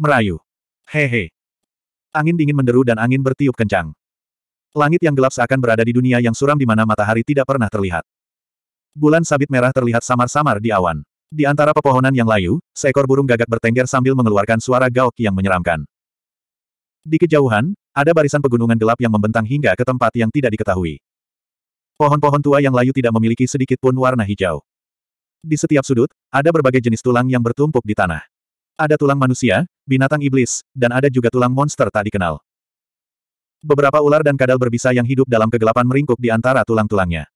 Merayu. Hehe. Angin dingin menderu dan angin bertiup kencang. Langit yang gelap seakan berada di dunia yang suram di mana matahari tidak pernah terlihat. Bulan sabit merah terlihat samar-samar di awan. Di antara pepohonan yang layu, seekor burung gagak bertengger sambil mengeluarkan suara gaok yang menyeramkan. Di kejauhan, ada barisan pegunungan gelap yang membentang hingga ke tempat yang tidak diketahui. Pohon-pohon tua yang layu tidak memiliki sedikit pun warna hijau. Di setiap sudut, ada berbagai jenis tulang yang bertumpuk di tanah. Ada tulang manusia, binatang iblis, dan ada juga tulang monster tak dikenal. Beberapa ular dan kadal berbisa yang hidup dalam kegelapan meringkuk di antara tulang-tulangnya.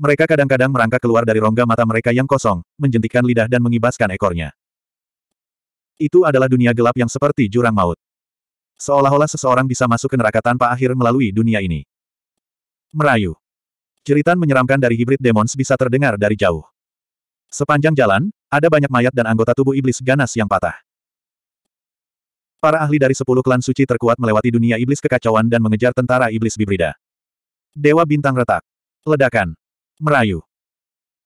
Mereka kadang-kadang merangkak keluar dari rongga mata mereka yang kosong, menjentikkan lidah dan mengibaskan ekornya. Itu adalah dunia gelap yang seperti jurang maut. Seolah-olah seseorang bisa masuk ke neraka tanpa akhir melalui dunia ini. Merayu. Ceritan menyeramkan dari hibrid demons bisa terdengar dari jauh. Sepanjang jalan, ada banyak mayat dan anggota tubuh iblis ganas yang patah. Para ahli dari sepuluh klan suci terkuat melewati dunia iblis kekacauan dan mengejar tentara iblis bibrida. Dewa bintang retak. Ledakan. Merayu.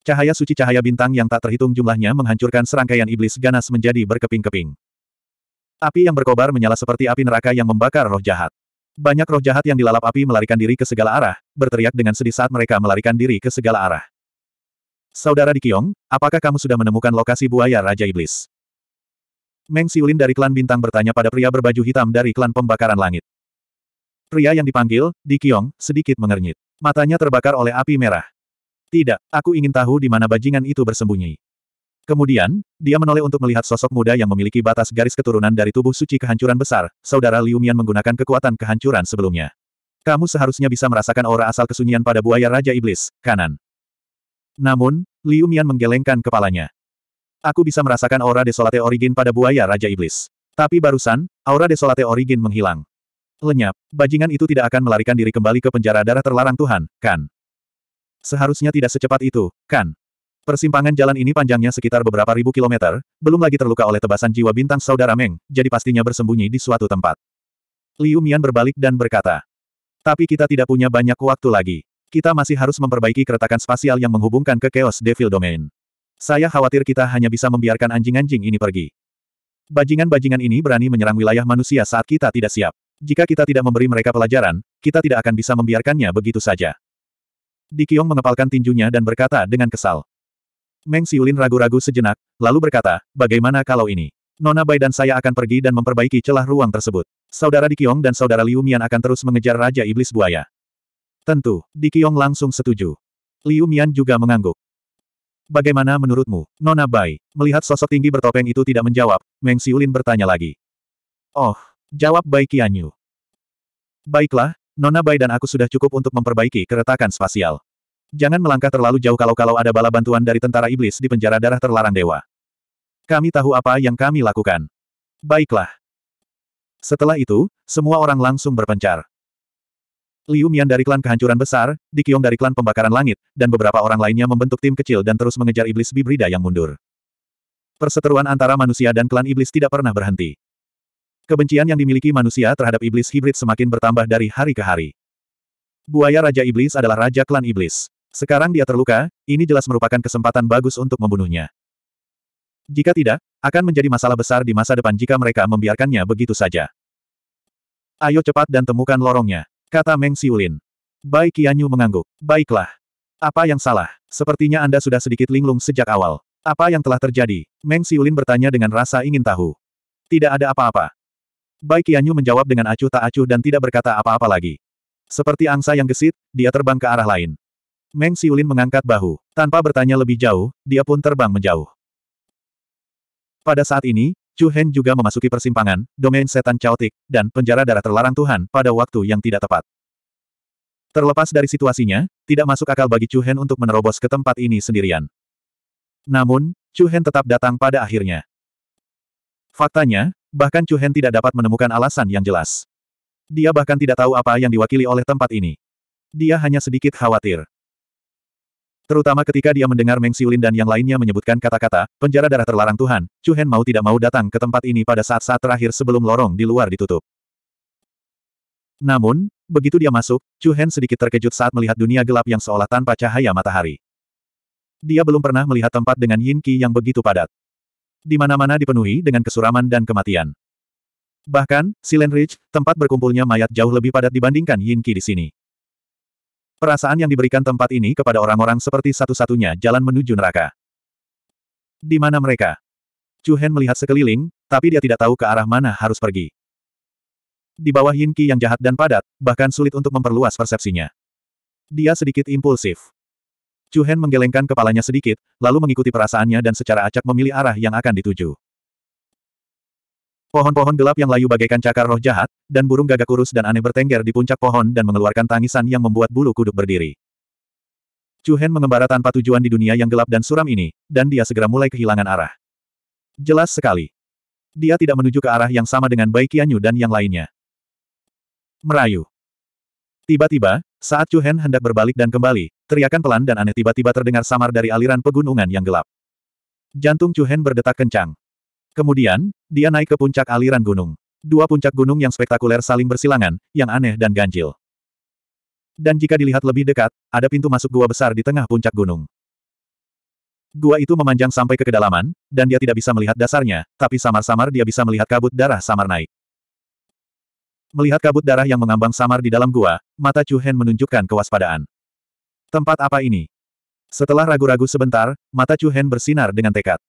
Cahaya suci cahaya bintang yang tak terhitung jumlahnya menghancurkan serangkaian iblis ganas menjadi berkeping-keping. Api yang berkobar menyala seperti api neraka yang membakar roh jahat. Banyak roh jahat yang dilalap api melarikan diri ke segala arah, berteriak dengan sedih saat mereka melarikan diri ke segala arah. Saudara di Kiong, apakah kamu sudah menemukan lokasi buaya Raja Iblis? Meng Siulin dari klan Bintang bertanya pada pria berbaju hitam dari klan pembakaran langit. Pria yang dipanggil, di Kiong, sedikit mengernyit. Matanya terbakar oleh api merah. Tidak, aku ingin tahu di mana bajingan itu bersembunyi. Kemudian, dia menoleh untuk melihat sosok muda yang memiliki batas garis keturunan dari tubuh suci kehancuran besar, saudara Liu Mian menggunakan kekuatan kehancuran sebelumnya. Kamu seharusnya bisa merasakan aura asal kesunyian pada buaya Raja Iblis, kanan. Namun, Liu Mian menggelengkan kepalanya. Aku bisa merasakan aura Desolate Origin pada buaya Raja Iblis. Tapi barusan, aura Desolate Origin menghilang. Lenyap, bajingan itu tidak akan melarikan diri kembali ke penjara darah terlarang Tuhan, kan? Seharusnya tidak secepat itu, kan? Persimpangan jalan ini panjangnya sekitar beberapa ribu kilometer, belum lagi terluka oleh tebasan jiwa bintang saudara Meng, jadi pastinya bersembunyi di suatu tempat. Liu Mian berbalik dan berkata, Tapi kita tidak punya banyak waktu lagi. Kita masih harus memperbaiki keretakan spasial yang menghubungkan ke Chaos Devil Domain. Saya khawatir kita hanya bisa membiarkan anjing-anjing ini pergi. Bajingan-bajingan ini berani menyerang wilayah manusia saat kita tidak siap. Jika kita tidak memberi mereka pelajaran, kita tidak akan bisa membiarkannya begitu saja. Dikyong mengepalkan tinjunya dan berkata dengan kesal. Meng Siulin ragu-ragu sejenak, lalu berkata, bagaimana kalau ini? Nona Bai dan saya akan pergi dan memperbaiki celah ruang tersebut. Saudara Dikyong dan saudara Liu Mian akan terus mengejar Raja Iblis Buaya. Tentu, Dikyong langsung setuju. Liu Mian juga mengangguk. Bagaimana menurutmu, Nona Bai? Melihat sosok tinggi bertopeng itu tidak menjawab, Meng Siulin bertanya lagi. Oh, jawab Bai Qianyu. Baiklah, Nona Bai dan aku sudah cukup untuk memperbaiki keretakan spasial. Jangan melangkah terlalu jauh kalau-kalau ada bala bantuan dari tentara iblis di penjara darah terlarang dewa. Kami tahu apa yang kami lakukan. Baiklah. Setelah itu, semua orang langsung berpencar. Liu Mian dari klan kehancuran besar, Dikyong dari klan pembakaran langit, dan beberapa orang lainnya membentuk tim kecil dan terus mengejar iblis bibrida yang mundur. Perseteruan antara manusia dan klan iblis tidak pernah berhenti. Kebencian yang dimiliki manusia terhadap iblis hibrid semakin bertambah dari hari ke hari. Buaya Raja Iblis adalah Raja Klan Iblis. Sekarang dia terluka, ini jelas merupakan kesempatan bagus untuk membunuhnya. Jika tidak, akan menjadi masalah besar di masa depan jika mereka membiarkannya begitu saja. Ayo cepat dan temukan lorongnya. Kata Meng Xiulin. Bai Qianyu mengangguk. Baiklah. Apa yang salah? Sepertinya Anda sudah sedikit linglung sejak awal. Apa yang telah terjadi? Meng Xiulin bertanya dengan rasa ingin tahu. Tidak ada apa-apa. Bai Qianyu menjawab dengan acuh tak acuh dan tidak berkata apa-apa lagi. Seperti angsa yang gesit, dia terbang ke arah lain. Meng Xiulin mengangkat bahu. Tanpa bertanya lebih jauh, dia pun terbang menjauh. Pada saat ini, Chu Hen juga memasuki persimpangan, domain setan caotik, dan penjara darah terlarang Tuhan pada waktu yang tidak tepat. Terlepas dari situasinya, tidak masuk akal bagi Chu Hen untuk menerobos ke tempat ini sendirian. Namun, Chu Hen tetap datang pada akhirnya. Faktanya, bahkan Chu Hen tidak dapat menemukan alasan yang jelas. Dia bahkan tidak tahu apa yang diwakili oleh tempat ini. Dia hanya sedikit khawatir. Terutama ketika dia mendengar Meng Xiulin dan yang lainnya menyebutkan kata-kata, penjara darah terlarang Tuhan, Chu Hen mau tidak mau datang ke tempat ini pada saat-saat terakhir sebelum lorong di luar ditutup. Namun, begitu dia masuk, Chu Hen sedikit terkejut saat melihat dunia gelap yang seolah tanpa cahaya matahari. Dia belum pernah melihat tempat dengan yin qi yang begitu padat. Di mana-mana dipenuhi dengan kesuraman dan kematian. Bahkan, Silen Ridge, tempat berkumpulnya mayat jauh lebih padat dibandingkan yin qi di sini. Perasaan yang diberikan tempat ini kepada orang-orang seperti satu-satunya jalan menuju neraka. Di mana mereka? Chu Hen melihat sekeliling, tapi dia tidak tahu ke arah mana harus pergi. Di bawah Yin Qi yang jahat dan padat, bahkan sulit untuk memperluas persepsinya. Dia sedikit impulsif. Chu Hen menggelengkan kepalanya sedikit, lalu mengikuti perasaannya dan secara acak memilih arah yang akan dituju. Pohon-pohon gelap yang layu bagaikan cakar roh jahat, dan burung gagak kurus dan aneh bertengger di puncak pohon dan mengeluarkan tangisan yang membuat bulu kuduk berdiri. Cuhen mengembara tanpa tujuan di dunia yang gelap dan suram ini, dan dia segera mulai kehilangan arah. Jelas sekali. Dia tidak menuju ke arah yang sama dengan Bai Qianyu dan yang lainnya. Merayu. Tiba-tiba, saat Cuhen hendak berbalik dan kembali, teriakan pelan dan aneh tiba-tiba terdengar samar dari aliran pegunungan yang gelap. Jantung Cuhen berdetak kencang. Kemudian, dia naik ke puncak aliran gunung. Dua puncak gunung yang spektakuler saling bersilangan, yang aneh dan ganjil. Dan jika dilihat lebih dekat, ada pintu masuk gua besar di tengah puncak gunung. Gua itu memanjang sampai ke kedalaman, dan dia tidak bisa melihat dasarnya, tapi samar-samar dia bisa melihat kabut darah samar naik. Melihat kabut darah yang mengambang samar di dalam gua, mata Chu Hen menunjukkan kewaspadaan. Tempat apa ini? Setelah ragu-ragu sebentar, mata Chu Hen bersinar dengan tekad.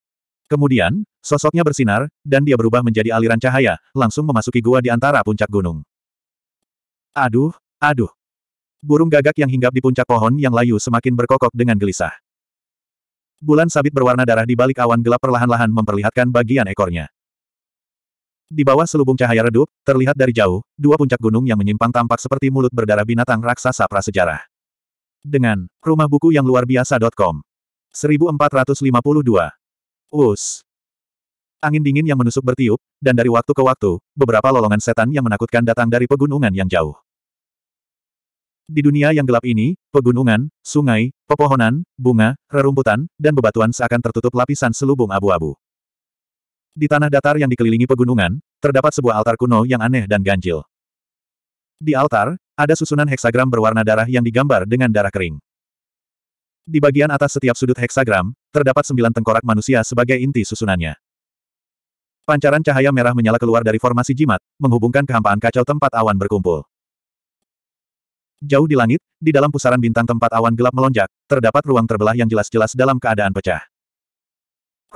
Kemudian, sosoknya bersinar, dan dia berubah menjadi aliran cahaya, langsung memasuki gua di antara puncak gunung. Aduh, aduh. Burung gagak yang hinggap di puncak pohon yang layu semakin berkokok dengan gelisah. Bulan sabit berwarna darah di balik awan gelap perlahan-lahan memperlihatkan bagian ekornya. Di bawah selubung cahaya redup, terlihat dari jauh, dua puncak gunung yang menyimpang tampak seperti mulut berdarah binatang raksasa prasejarah. Dengan rumah buku yang luar biasa.com 1452 Us. Angin dingin yang menusuk bertiup, dan dari waktu ke waktu, beberapa lolongan setan yang menakutkan datang dari pegunungan yang jauh. Di dunia yang gelap ini, pegunungan, sungai, pepohonan, bunga, rerumputan, dan bebatuan seakan tertutup lapisan selubung abu-abu. Di tanah datar yang dikelilingi pegunungan, terdapat sebuah altar kuno yang aneh dan ganjil. Di altar, ada susunan heksagram berwarna darah yang digambar dengan darah kering. Di bagian atas setiap sudut heksagram, Terdapat sembilan tengkorak manusia sebagai inti susunannya. Pancaran cahaya merah menyala keluar dari formasi jimat, menghubungkan kehampaan kacau tempat awan berkumpul. Jauh di langit, di dalam pusaran bintang tempat awan gelap melonjak, terdapat ruang terbelah yang jelas-jelas dalam keadaan pecah.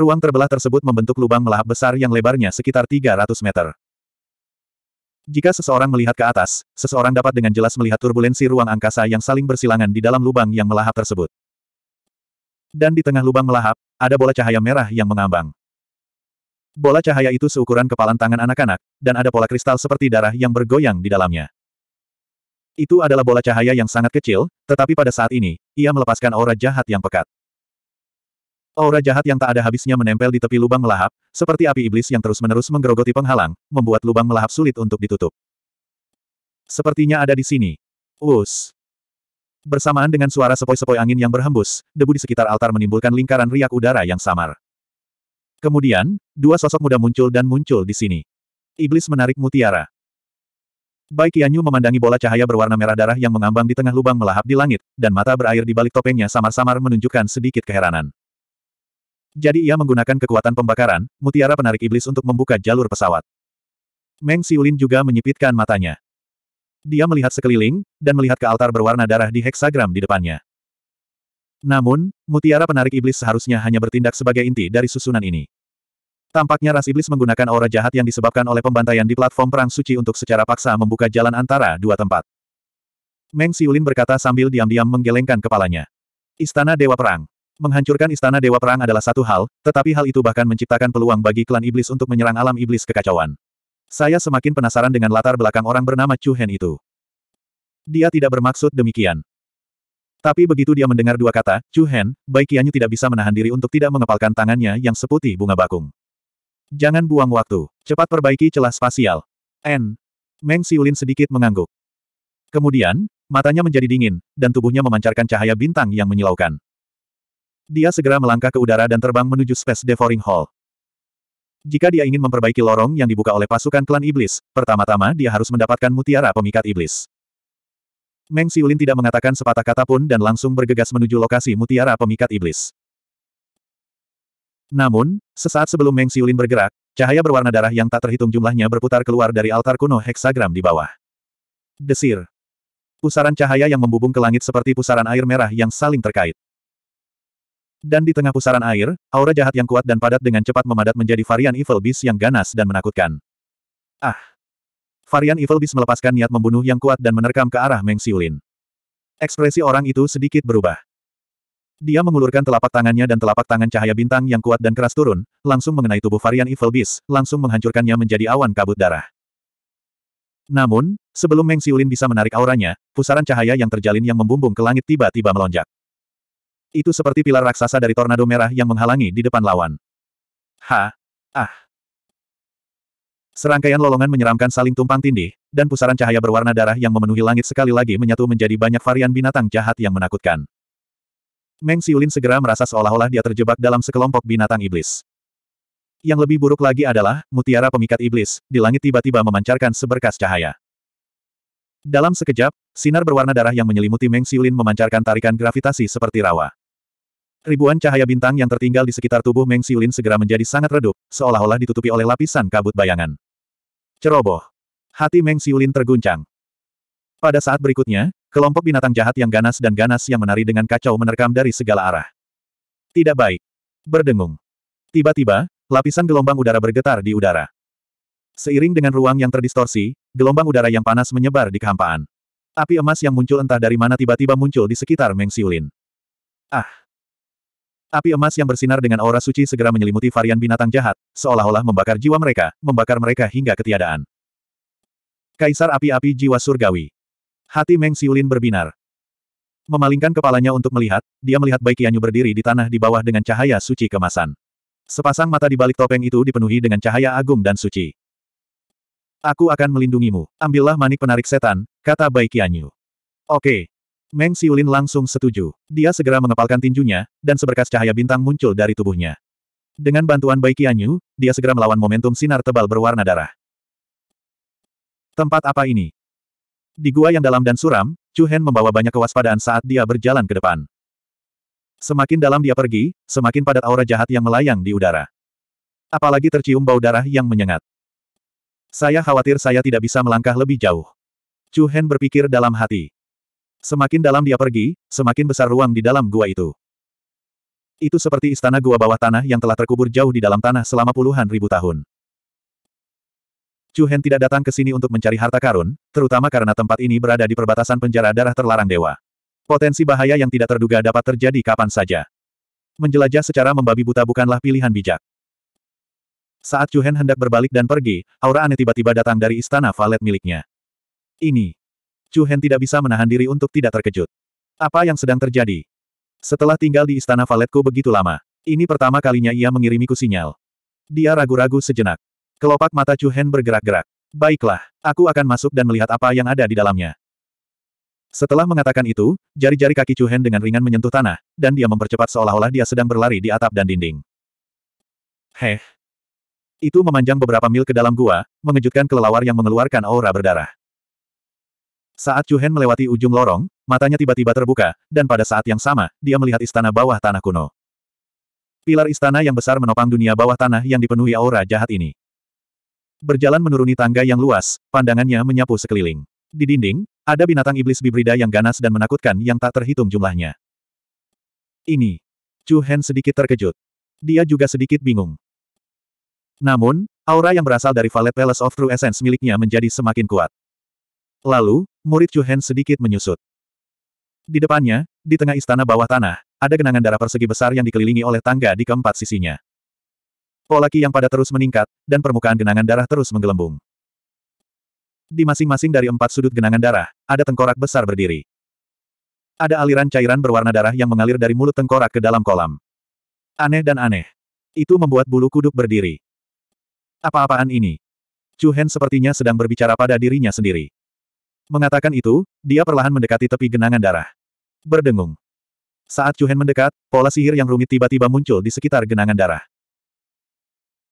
Ruang terbelah tersebut membentuk lubang melahap besar yang lebarnya sekitar 300 meter. Jika seseorang melihat ke atas, seseorang dapat dengan jelas melihat turbulensi ruang angkasa yang saling bersilangan di dalam lubang yang melahap tersebut. Dan di tengah lubang melahap, ada bola cahaya merah yang mengambang. Bola cahaya itu seukuran kepalan tangan anak-anak, dan ada pola kristal seperti darah yang bergoyang di dalamnya. Itu adalah bola cahaya yang sangat kecil, tetapi pada saat ini, ia melepaskan aura jahat yang pekat. Aura jahat yang tak ada habisnya menempel di tepi lubang melahap, seperti api iblis yang terus-menerus menggerogoti penghalang, membuat lubang melahap sulit untuk ditutup. Sepertinya ada di sini. Us. Bersamaan dengan suara sepoi-sepoi angin yang berhembus, debu di sekitar altar menimbulkan lingkaran riak udara yang samar. Kemudian, dua sosok muda muncul dan muncul di sini. Iblis menarik mutiara. Bai Qianyu memandangi bola cahaya berwarna merah darah yang mengambang di tengah lubang melahap di langit, dan mata berair di balik topengnya samar-samar menunjukkan sedikit keheranan. Jadi ia menggunakan kekuatan pembakaran, mutiara penarik iblis untuk membuka jalur pesawat. Meng Siulin juga menyipitkan matanya. Dia melihat sekeliling, dan melihat ke altar berwarna darah di heksagram di depannya. Namun, mutiara penarik iblis seharusnya hanya bertindak sebagai inti dari susunan ini. Tampaknya ras iblis menggunakan aura jahat yang disebabkan oleh pembantaian di platform perang suci untuk secara paksa membuka jalan antara dua tempat. Meng Siulin berkata sambil diam-diam menggelengkan kepalanya. Istana Dewa Perang. Menghancurkan Istana Dewa Perang adalah satu hal, tetapi hal itu bahkan menciptakan peluang bagi klan iblis untuk menyerang alam iblis kekacauan. Saya semakin penasaran dengan latar belakang orang bernama Chu Hen itu. Dia tidak bermaksud demikian. Tapi begitu dia mendengar dua kata, Chu Hen, Bai Qianyu tidak bisa menahan diri untuk tidak mengepalkan tangannya yang seputih bunga bakung. Jangan buang waktu. Cepat perbaiki celah spasial. N. Meng Siulin sedikit mengangguk. Kemudian, matanya menjadi dingin, dan tubuhnya memancarkan cahaya bintang yang menyilaukan. Dia segera melangkah ke udara dan terbang menuju Space Devouring Hall. Jika dia ingin memperbaiki lorong yang dibuka oleh pasukan klan iblis, pertama-tama dia harus mendapatkan mutiara pemikat iblis. Meng Siulin tidak mengatakan sepatah kata pun dan langsung bergegas menuju lokasi mutiara pemikat iblis. Namun, sesaat sebelum Meng Siulin bergerak, cahaya berwarna darah yang tak terhitung jumlahnya berputar keluar dari altar kuno heksagram di bawah. Desir. Pusaran cahaya yang membubung ke langit seperti pusaran air merah yang saling terkait. Dan di tengah pusaran air, aura jahat yang kuat dan padat dengan cepat memadat menjadi varian Evil Beast yang ganas dan menakutkan. Ah! Varian Evil Beast melepaskan niat membunuh yang kuat dan menerkam ke arah Meng Xiulin. Ekspresi orang itu sedikit berubah. Dia mengulurkan telapak tangannya dan telapak tangan cahaya bintang yang kuat dan keras turun, langsung mengenai tubuh varian Evil Beast, langsung menghancurkannya menjadi awan kabut darah. Namun, sebelum Meng Xiulin bisa menarik auranya, pusaran cahaya yang terjalin yang membumbung ke langit tiba-tiba melonjak. Itu seperti pilar raksasa dari tornado merah yang menghalangi di depan lawan. Ha! Ah! Serangkaian lolongan menyeramkan saling tumpang tindih, dan pusaran cahaya berwarna darah yang memenuhi langit sekali lagi menyatu menjadi banyak varian binatang jahat yang menakutkan. Meng Siulin segera merasa seolah-olah dia terjebak dalam sekelompok binatang iblis. Yang lebih buruk lagi adalah, mutiara pemikat iblis, di langit tiba-tiba memancarkan seberkas cahaya. Dalam sekejap, sinar berwarna darah yang menyelimuti Meng Siulin memancarkan tarikan gravitasi seperti rawa. Ribuan cahaya bintang yang tertinggal di sekitar tubuh Meng Xiulin segera menjadi sangat redup, seolah-olah ditutupi oleh lapisan kabut bayangan. Ceroboh. Hati Meng Xiulin terguncang. Pada saat berikutnya, kelompok binatang jahat yang ganas dan ganas yang menari dengan kacau menerkam dari segala arah. Tidak baik. Berdengung. Tiba-tiba, lapisan gelombang udara bergetar di udara. Seiring dengan ruang yang terdistorsi, gelombang udara yang panas menyebar di kehampaan. Api emas yang muncul entah dari mana tiba-tiba muncul di sekitar Meng Xiulin. Ah! Api emas yang bersinar dengan aura suci segera menyelimuti varian binatang jahat, seolah-olah membakar jiwa mereka, membakar mereka hingga ketiadaan. Kaisar api-api jiwa surgawi. Hati Meng Siulin berbinar. Memalingkan kepalanya untuk melihat, dia melihat Bai Qianyu berdiri di tanah di bawah dengan cahaya suci kemasan. Sepasang mata di balik topeng itu dipenuhi dengan cahaya agung dan suci. Aku akan melindungimu. Ambillah manik penarik setan, kata Bai Qianyu. Oke. Meng Xiulin langsung setuju. Dia segera mengepalkan tinjunya, dan seberkas cahaya bintang muncul dari tubuhnya. Dengan bantuan Bai Qianyu, dia segera melawan momentum sinar tebal berwarna darah. Tempat apa ini? Di gua yang dalam dan suram, Chu Hen membawa banyak kewaspadaan saat dia berjalan ke depan. Semakin dalam dia pergi, semakin padat aura jahat yang melayang di udara. Apalagi tercium bau darah yang menyengat. Saya khawatir saya tidak bisa melangkah lebih jauh. Chu Hen berpikir dalam hati. Semakin dalam dia pergi, semakin besar ruang di dalam gua itu. Itu seperti istana gua bawah tanah yang telah terkubur jauh di dalam tanah selama puluhan ribu tahun. Chu Hen tidak datang ke sini untuk mencari harta karun, terutama karena tempat ini berada di perbatasan penjara darah terlarang dewa. Potensi bahaya yang tidak terduga dapat terjadi kapan saja. Menjelajah secara membabi buta bukanlah pilihan bijak. Saat Chu Hen hendak berbalik dan pergi, aura aneh tiba-tiba datang dari istana valet miliknya. Ini. Chu Hen tidak bisa menahan diri untuk tidak terkejut. Apa yang sedang terjadi? Setelah tinggal di istana valetku begitu lama, ini pertama kalinya ia mengirimiku sinyal. Dia ragu-ragu sejenak. Kelopak mata Chu Hen bergerak-gerak. Baiklah, aku akan masuk dan melihat apa yang ada di dalamnya. Setelah mengatakan itu, jari-jari kaki Chu Hen dengan ringan menyentuh tanah, dan dia mempercepat seolah-olah dia sedang berlari di atap dan dinding. Heh. Itu memanjang beberapa mil ke dalam gua, mengejutkan kelelawar yang mengeluarkan aura berdarah. Saat Chu Hen melewati ujung lorong, matanya tiba-tiba terbuka, dan pada saat yang sama, dia melihat istana bawah tanah kuno. Pilar istana yang besar menopang dunia bawah tanah yang dipenuhi aura jahat ini. Berjalan menuruni tangga yang luas, pandangannya menyapu sekeliling. Di dinding, ada binatang iblis bibrida yang ganas dan menakutkan yang tak terhitung jumlahnya. Ini. Chu Hen sedikit terkejut. Dia juga sedikit bingung. Namun, aura yang berasal dari Valet Palace of True Essence miliknya menjadi semakin kuat. Lalu, murid Chu Hen sedikit menyusut. Di depannya, di tengah istana bawah tanah, ada genangan darah persegi besar yang dikelilingi oleh tangga di keempat sisinya. Pola ki yang pada terus meningkat, dan permukaan genangan darah terus menggelembung. Di masing-masing dari empat sudut genangan darah, ada tengkorak besar berdiri. Ada aliran cairan berwarna darah yang mengalir dari mulut tengkorak ke dalam kolam. Aneh dan aneh. Itu membuat bulu kuduk berdiri. Apa-apaan ini? Chu Hen sepertinya sedang berbicara pada dirinya sendiri. Mengatakan itu, dia perlahan mendekati tepi genangan darah. Berdengung. Saat Chuhen mendekat, pola sihir yang rumit tiba-tiba muncul di sekitar genangan darah.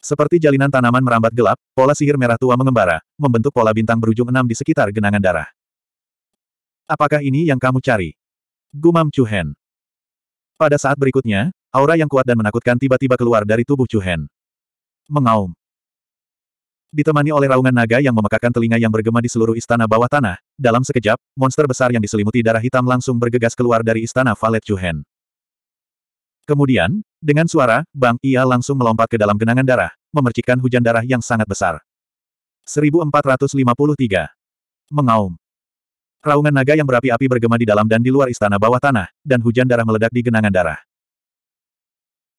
Seperti jalinan tanaman merambat gelap, pola sihir merah tua mengembara, membentuk pola bintang berujung enam di sekitar genangan darah. Apakah ini yang kamu cari? Gumam Chuhen. Pada saat berikutnya, aura yang kuat dan menakutkan tiba-tiba keluar dari tubuh Chuhen. Mengaum. Ditemani oleh raungan naga yang memekakan telinga yang bergema di seluruh istana bawah tanah, dalam sekejap, monster besar yang diselimuti darah hitam langsung bergegas keluar dari istana Valet Juhen. Kemudian, dengan suara, Bang Ia langsung melompat ke dalam genangan darah, memercikkan hujan darah yang sangat besar. 1453. Mengaum. Raungan naga yang berapi-api bergema di dalam dan di luar istana bawah tanah, dan hujan darah meledak di genangan darah.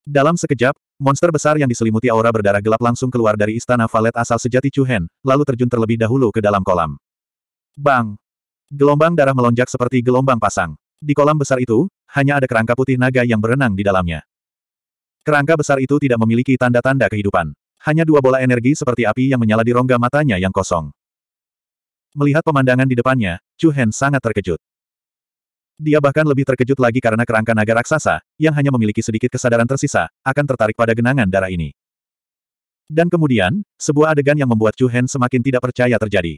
Dalam sekejap, monster besar yang diselimuti aura berdarah gelap langsung keluar dari istana valet asal sejati Chuhen, lalu terjun terlebih dahulu ke dalam kolam. Bang! Gelombang darah melonjak seperti gelombang pasang. Di kolam besar itu, hanya ada kerangka putih naga yang berenang di dalamnya. Kerangka besar itu tidak memiliki tanda-tanda kehidupan. Hanya dua bola energi seperti api yang menyala di rongga matanya yang kosong. Melihat pemandangan di depannya, Chu sangat terkejut. Dia bahkan lebih terkejut lagi karena kerangka naga raksasa, yang hanya memiliki sedikit kesadaran tersisa, akan tertarik pada genangan darah ini. Dan kemudian, sebuah adegan yang membuat Chu Hen semakin tidak percaya terjadi.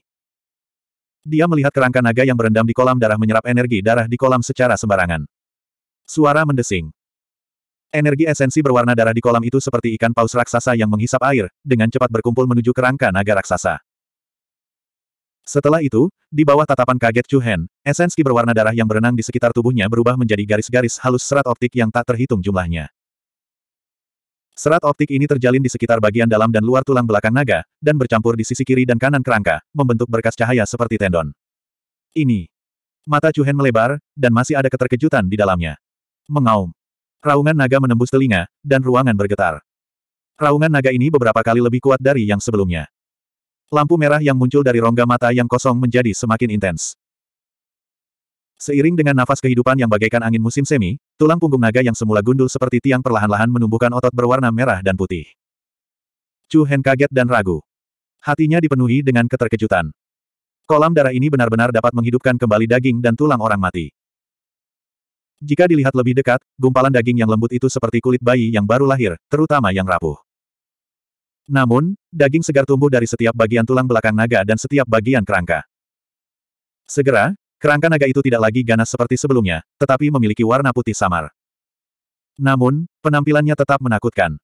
Dia melihat kerangka naga yang berendam di kolam darah menyerap energi darah di kolam secara sembarangan. Suara mendesing. Energi esensi berwarna darah di kolam itu seperti ikan paus raksasa yang menghisap air, dengan cepat berkumpul menuju kerangka naga raksasa. Setelah itu, di bawah tatapan kaget Chu Hen, esensi berwarna darah yang berenang di sekitar tubuhnya berubah menjadi garis-garis halus serat optik yang tak terhitung jumlahnya. Serat optik ini terjalin di sekitar bagian dalam dan luar tulang belakang naga, dan bercampur di sisi kiri dan kanan kerangka, membentuk berkas cahaya seperti tendon. Ini. Mata Chu Hen melebar, dan masih ada keterkejutan di dalamnya. Mengaum. Raungan naga menembus telinga, dan ruangan bergetar. Raungan naga ini beberapa kali lebih kuat dari yang sebelumnya. Lampu merah yang muncul dari rongga mata yang kosong menjadi semakin intens. Seiring dengan nafas kehidupan yang bagaikan angin musim semi, tulang punggung naga yang semula gundul seperti tiang perlahan-lahan menumbuhkan otot berwarna merah dan putih. Chu Hen kaget dan ragu. Hatinya dipenuhi dengan keterkejutan. Kolam darah ini benar-benar dapat menghidupkan kembali daging dan tulang orang mati. Jika dilihat lebih dekat, gumpalan daging yang lembut itu seperti kulit bayi yang baru lahir, terutama yang rapuh. Namun, daging segar tumbuh dari setiap bagian tulang belakang naga dan setiap bagian kerangka. Segera, kerangka naga itu tidak lagi ganas seperti sebelumnya, tetapi memiliki warna putih samar. Namun, penampilannya tetap menakutkan.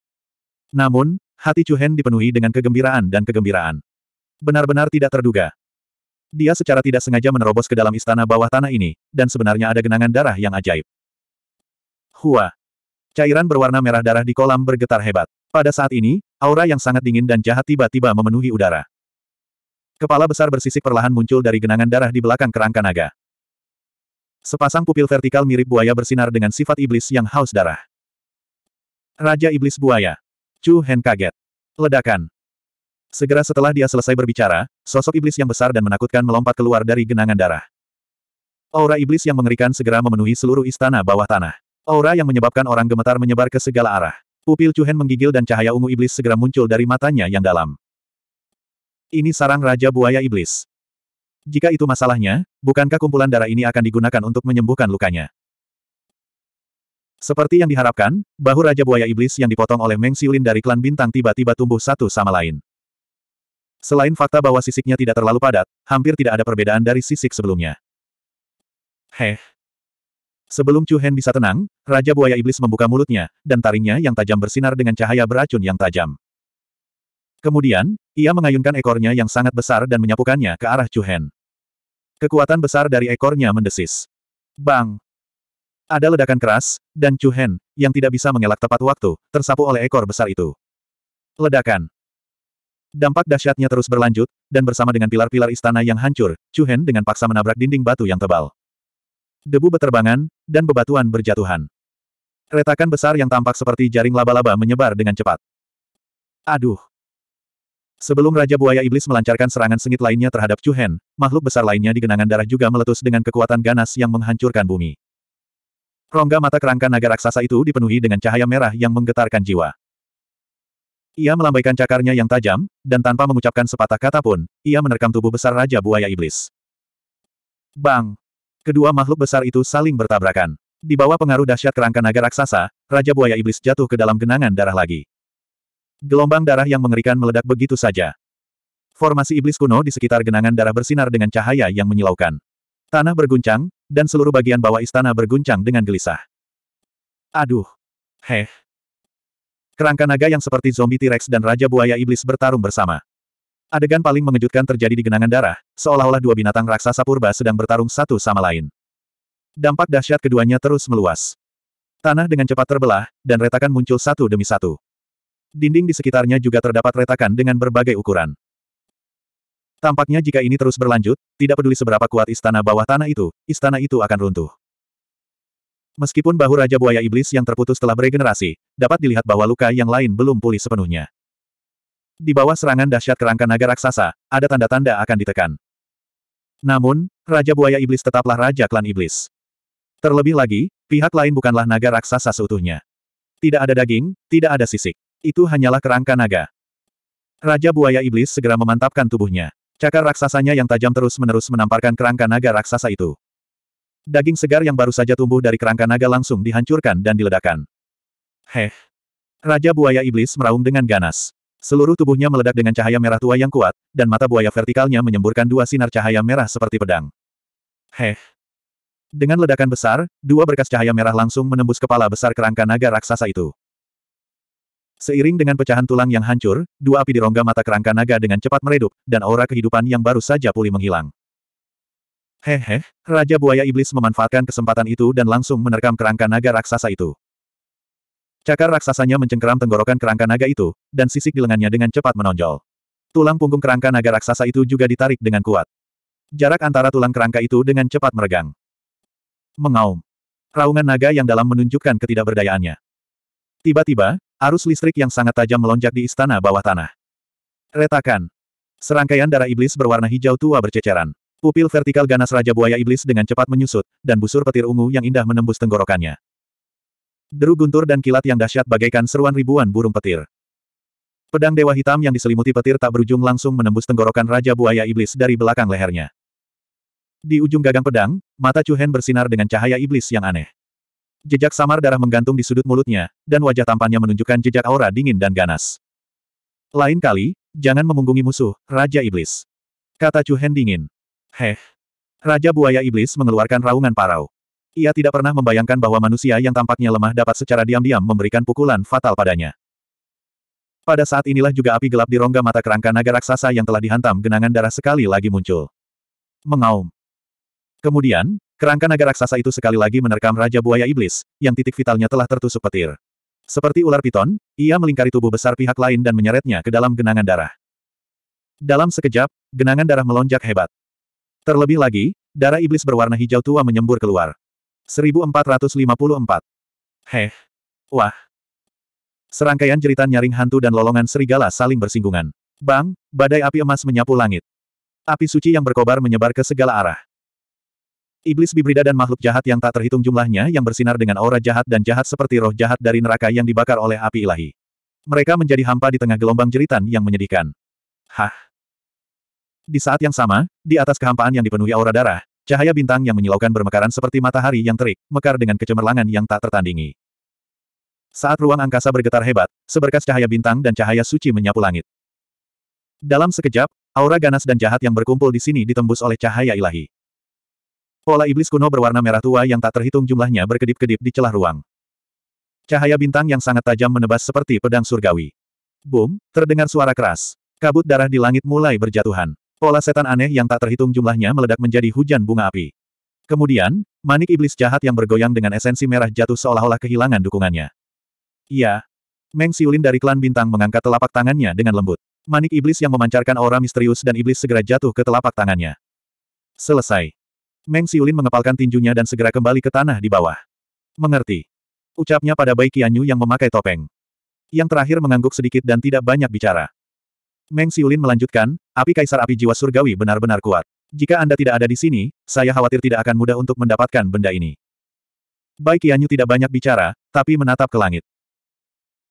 Namun, hati Hen dipenuhi dengan kegembiraan dan kegembiraan. Benar-benar tidak terduga. Dia secara tidak sengaja menerobos ke dalam istana bawah tanah ini, dan sebenarnya ada genangan darah yang ajaib. Hua. Cairan berwarna merah darah di kolam bergetar hebat. Pada saat ini, Aura yang sangat dingin dan jahat tiba-tiba memenuhi udara. Kepala besar bersisik perlahan muncul dari genangan darah di belakang kerangka naga. Sepasang pupil vertikal mirip buaya bersinar dengan sifat iblis yang haus darah. Raja Iblis Buaya. Chu Hen kaget. Ledakan. Segera setelah dia selesai berbicara, sosok iblis yang besar dan menakutkan melompat keluar dari genangan darah. Aura iblis yang mengerikan segera memenuhi seluruh istana bawah tanah. Aura yang menyebabkan orang gemetar menyebar ke segala arah. Pupil Cuhen menggigil dan cahaya ungu iblis segera muncul dari matanya yang dalam. Ini sarang Raja Buaya Iblis. Jika itu masalahnya, bukankah kumpulan darah ini akan digunakan untuk menyembuhkan lukanya? Seperti yang diharapkan, bahu Raja Buaya Iblis yang dipotong oleh Meng Siulin dari klan bintang tiba-tiba tumbuh satu sama lain. Selain fakta bahwa sisiknya tidak terlalu padat, hampir tidak ada perbedaan dari sisik sebelumnya. Heh, Sebelum Chu Hen bisa tenang, Raja Buaya Iblis membuka mulutnya, dan taringnya yang tajam bersinar dengan cahaya beracun yang tajam. Kemudian, ia mengayunkan ekornya yang sangat besar dan menyapukannya ke arah Chu Hen. Kekuatan besar dari ekornya mendesis. Bang! Ada ledakan keras, dan Chu Hen, yang tidak bisa mengelak tepat waktu, tersapu oleh ekor besar itu. Ledakan. Dampak dahsyatnya terus berlanjut, dan bersama dengan pilar-pilar istana yang hancur, Chu Hen dengan paksa menabrak dinding batu yang tebal. Debu beterbangan, dan bebatuan berjatuhan. Retakan besar yang tampak seperti jaring laba-laba menyebar dengan cepat. Aduh! Sebelum Raja Buaya Iblis melancarkan serangan sengit lainnya terhadap Chuhen, makhluk besar lainnya di genangan darah juga meletus dengan kekuatan ganas yang menghancurkan bumi. Rongga mata kerangka naga raksasa itu dipenuhi dengan cahaya merah yang menggetarkan jiwa. Ia melambaikan cakarnya yang tajam, dan tanpa mengucapkan sepatah kata pun, ia menerkam tubuh besar Raja Buaya Iblis. Bang! Kedua makhluk besar itu saling bertabrakan. Di bawah pengaruh dahsyat kerangka naga raksasa, Raja Buaya Iblis jatuh ke dalam genangan darah lagi. Gelombang darah yang mengerikan meledak begitu saja. Formasi iblis kuno di sekitar genangan darah bersinar dengan cahaya yang menyilaukan. Tanah berguncang, dan seluruh bagian bawah istana berguncang dengan gelisah. Aduh! Heh! Kerangka naga yang seperti zombie T-Rex dan Raja Buaya Iblis bertarung bersama. Adegan paling mengejutkan terjadi di genangan darah, seolah-olah dua binatang raksasa purba sedang bertarung satu sama lain. Dampak dahsyat keduanya terus meluas. Tanah dengan cepat terbelah, dan retakan muncul satu demi satu. Dinding di sekitarnya juga terdapat retakan dengan berbagai ukuran. Tampaknya jika ini terus berlanjut, tidak peduli seberapa kuat istana bawah tanah itu, istana itu akan runtuh. Meskipun bahu Raja Buaya Iblis yang terputus telah beregenerasi, dapat dilihat bahwa luka yang lain belum pulih sepenuhnya. Di bawah serangan dahsyat kerangka naga raksasa, ada tanda-tanda akan ditekan. Namun, Raja Buaya Iblis tetaplah Raja Klan Iblis. Terlebih lagi, pihak lain bukanlah naga raksasa seutuhnya. Tidak ada daging, tidak ada sisik. Itu hanyalah kerangka naga. Raja Buaya Iblis segera memantapkan tubuhnya. Cakar raksasanya yang tajam terus-menerus menamparkan kerangka naga raksasa itu. Daging segar yang baru saja tumbuh dari kerangka naga langsung dihancurkan dan diledakkan. Heh. Raja Buaya Iblis meraung dengan ganas. Seluruh tubuhnya meledak dengan cahaya merah tua yang kuat, dan mata buaya vertikalnya menyemburkan dua sinar cahaya merah seperti pedang. Heh. Dengan ledakan besar, dua berkas cahaya merah langsung menembus kepala besar kerangka naga raksasa itu. Seiring dengan pecahan tulang yang hancur, dua api di rongga mata kerangka naga dengan cepat meredup, dan aura kehidupan yang baru saja pulih menghilang. Hehe, Raja Buaya Iblis memanfaatkan kesempatan itu dan langsung menerkam kerangka naga raksasa itu. Cakar raksasanya mencengkeram tenggorokan kerangka naga itu, dan sisik di lengannya dengan cepat menonjol. Tulang punggung kerangka naga raksasa itu juga ditarik dengan kuat. Jarak antara tulang kerangka itu dengan cepat meregang. Mengaum. Raungan naga yang dalam menunjukkan ketidakberdayaannya. Tiba-tiba, arus listrik yang sangat tajam melonjak di istana bawah tanah. Retakan. Serangkaian darah iblis berwarna hijau tua berceceran. Pupil vertikal ganas Raja Buaya Iblis dengan cepat menyusut, dan busur petir ungu yang indah menembus tenggorokannya. Deru guntur dan kilat yang dahsyat bagaikan seruan ribuan burung petir. Pedang dewa hitam yang diselimuti petir tak berujung langsung menembus tenggorokan Raja Buaya Iblis dari belakang lehernya. Di ujung gagang pedang, mata Chu Hen bersinar dengan cahaya iblis yang aneh. Jejak samar darah menggantung di sudut mulutnya, dan wajah tampannya menunjukkan jejak aura dingin dan ganas. Lain kali, jangan memunggungi musuh, Raja Iblis. Kata Chu Hen dingin. Heh. Raja Buaya Iblis mengeluarkan raungan parau. Ia tidak pernah membayangkan bahwa manusia yang tampaknya lemah dapat secara diam-diam memberikan pukulan fatal padanya. Pada saat inilah juga api gelap di rongga mata kerangka naga raksasa yang telah dihantam genangan darah sekali lagi muncul. Mengaum. Kemudian, kerangka naga raksasa itu sekali lagi menerkam Raja Buaya Iblis, yang titik vitalnya telah tertusuk petir. Seperti ular piton, ia melingkari tubuh besar pihak lain dan menyeretnya ke dalam genangan darah. Dalam sekejap, genangan darah melonjak hebat. Terlebih lagi, darah iblis berwarna hijau tua menyembur keluar. 1454. Heh. Wah. Serangkaian jeritan nyaring hantu dan lolongan serigala saling bersinggungan. Bang, badai api emas menyapu langit. Api suci yang berkobar menyebar ke segala arah. Iblis bibrida dan makhluk jahat yang tak terhitung jumlahnya yang bersinar dengan aura jahat dan jahat seperti roh jahat dari neraka yang dibakar oleh api ilahi. Mereka menjadi hampa di tengah gelombang jeritan yang menyedihkan. Hah. Di saat yang sama, di atas kehampaan yang dipenuhi aura darah, Cahaya bintang yang menyilaukan bermekaran seperti matahari yang terik, mekar dengan kecemerlangan yang tak tertandingi. Saat ruang angkasa bergetar hebat, seberkas cahaya bintang dan cahaya suci menyapu langit. Dalam sekejap, aura ganas dan jahat yang berkumpul di sini ditembus oleh cahaya ilahi. Pola iblis kuno berwarna merah tua yang tak terhitung jumlahnya berkedip-kedip di celah ruang. Cahaya bintang yang sangat tajam menebas seperti pedang surgawi. Boom, terdengar suara keras. Kabut darah di langit mulai berjatuhan. Pola setan aneh yang tak terhitung jumlahnya meledak menjadi hujan bunga api. Kemudian, manik iblis jahat yang bergoyang dengan esensi merah jatuh seolah-olah kehilangan dukungannya. Iya. Meng Siulin dari klan Bintang mengangkat telapak tangannya dengan lembut. Manik iblis yang memancarkan aura misterius dan iblis segera jatuh ke telapak tangannya. Selesai. Meng Siulin mengepalkan tinjunya dan segera kembali ke tanah di bawah. Mengerti. Ucapnya pada Bai Qianyu yang memakai topeng. Yang terakhir mengangguk sedikit dan tidak banyak bicara. Meng Xiulin melanjutkan, api kaisar api jiwa surgawi benar-benar kuat. Jika Anda tidak ada di sini, saya khawatir tidak akan mudah untuk mendapatkan benda ini. Bai Qianyu tidak banyak bicara, tapi menatap ke langit.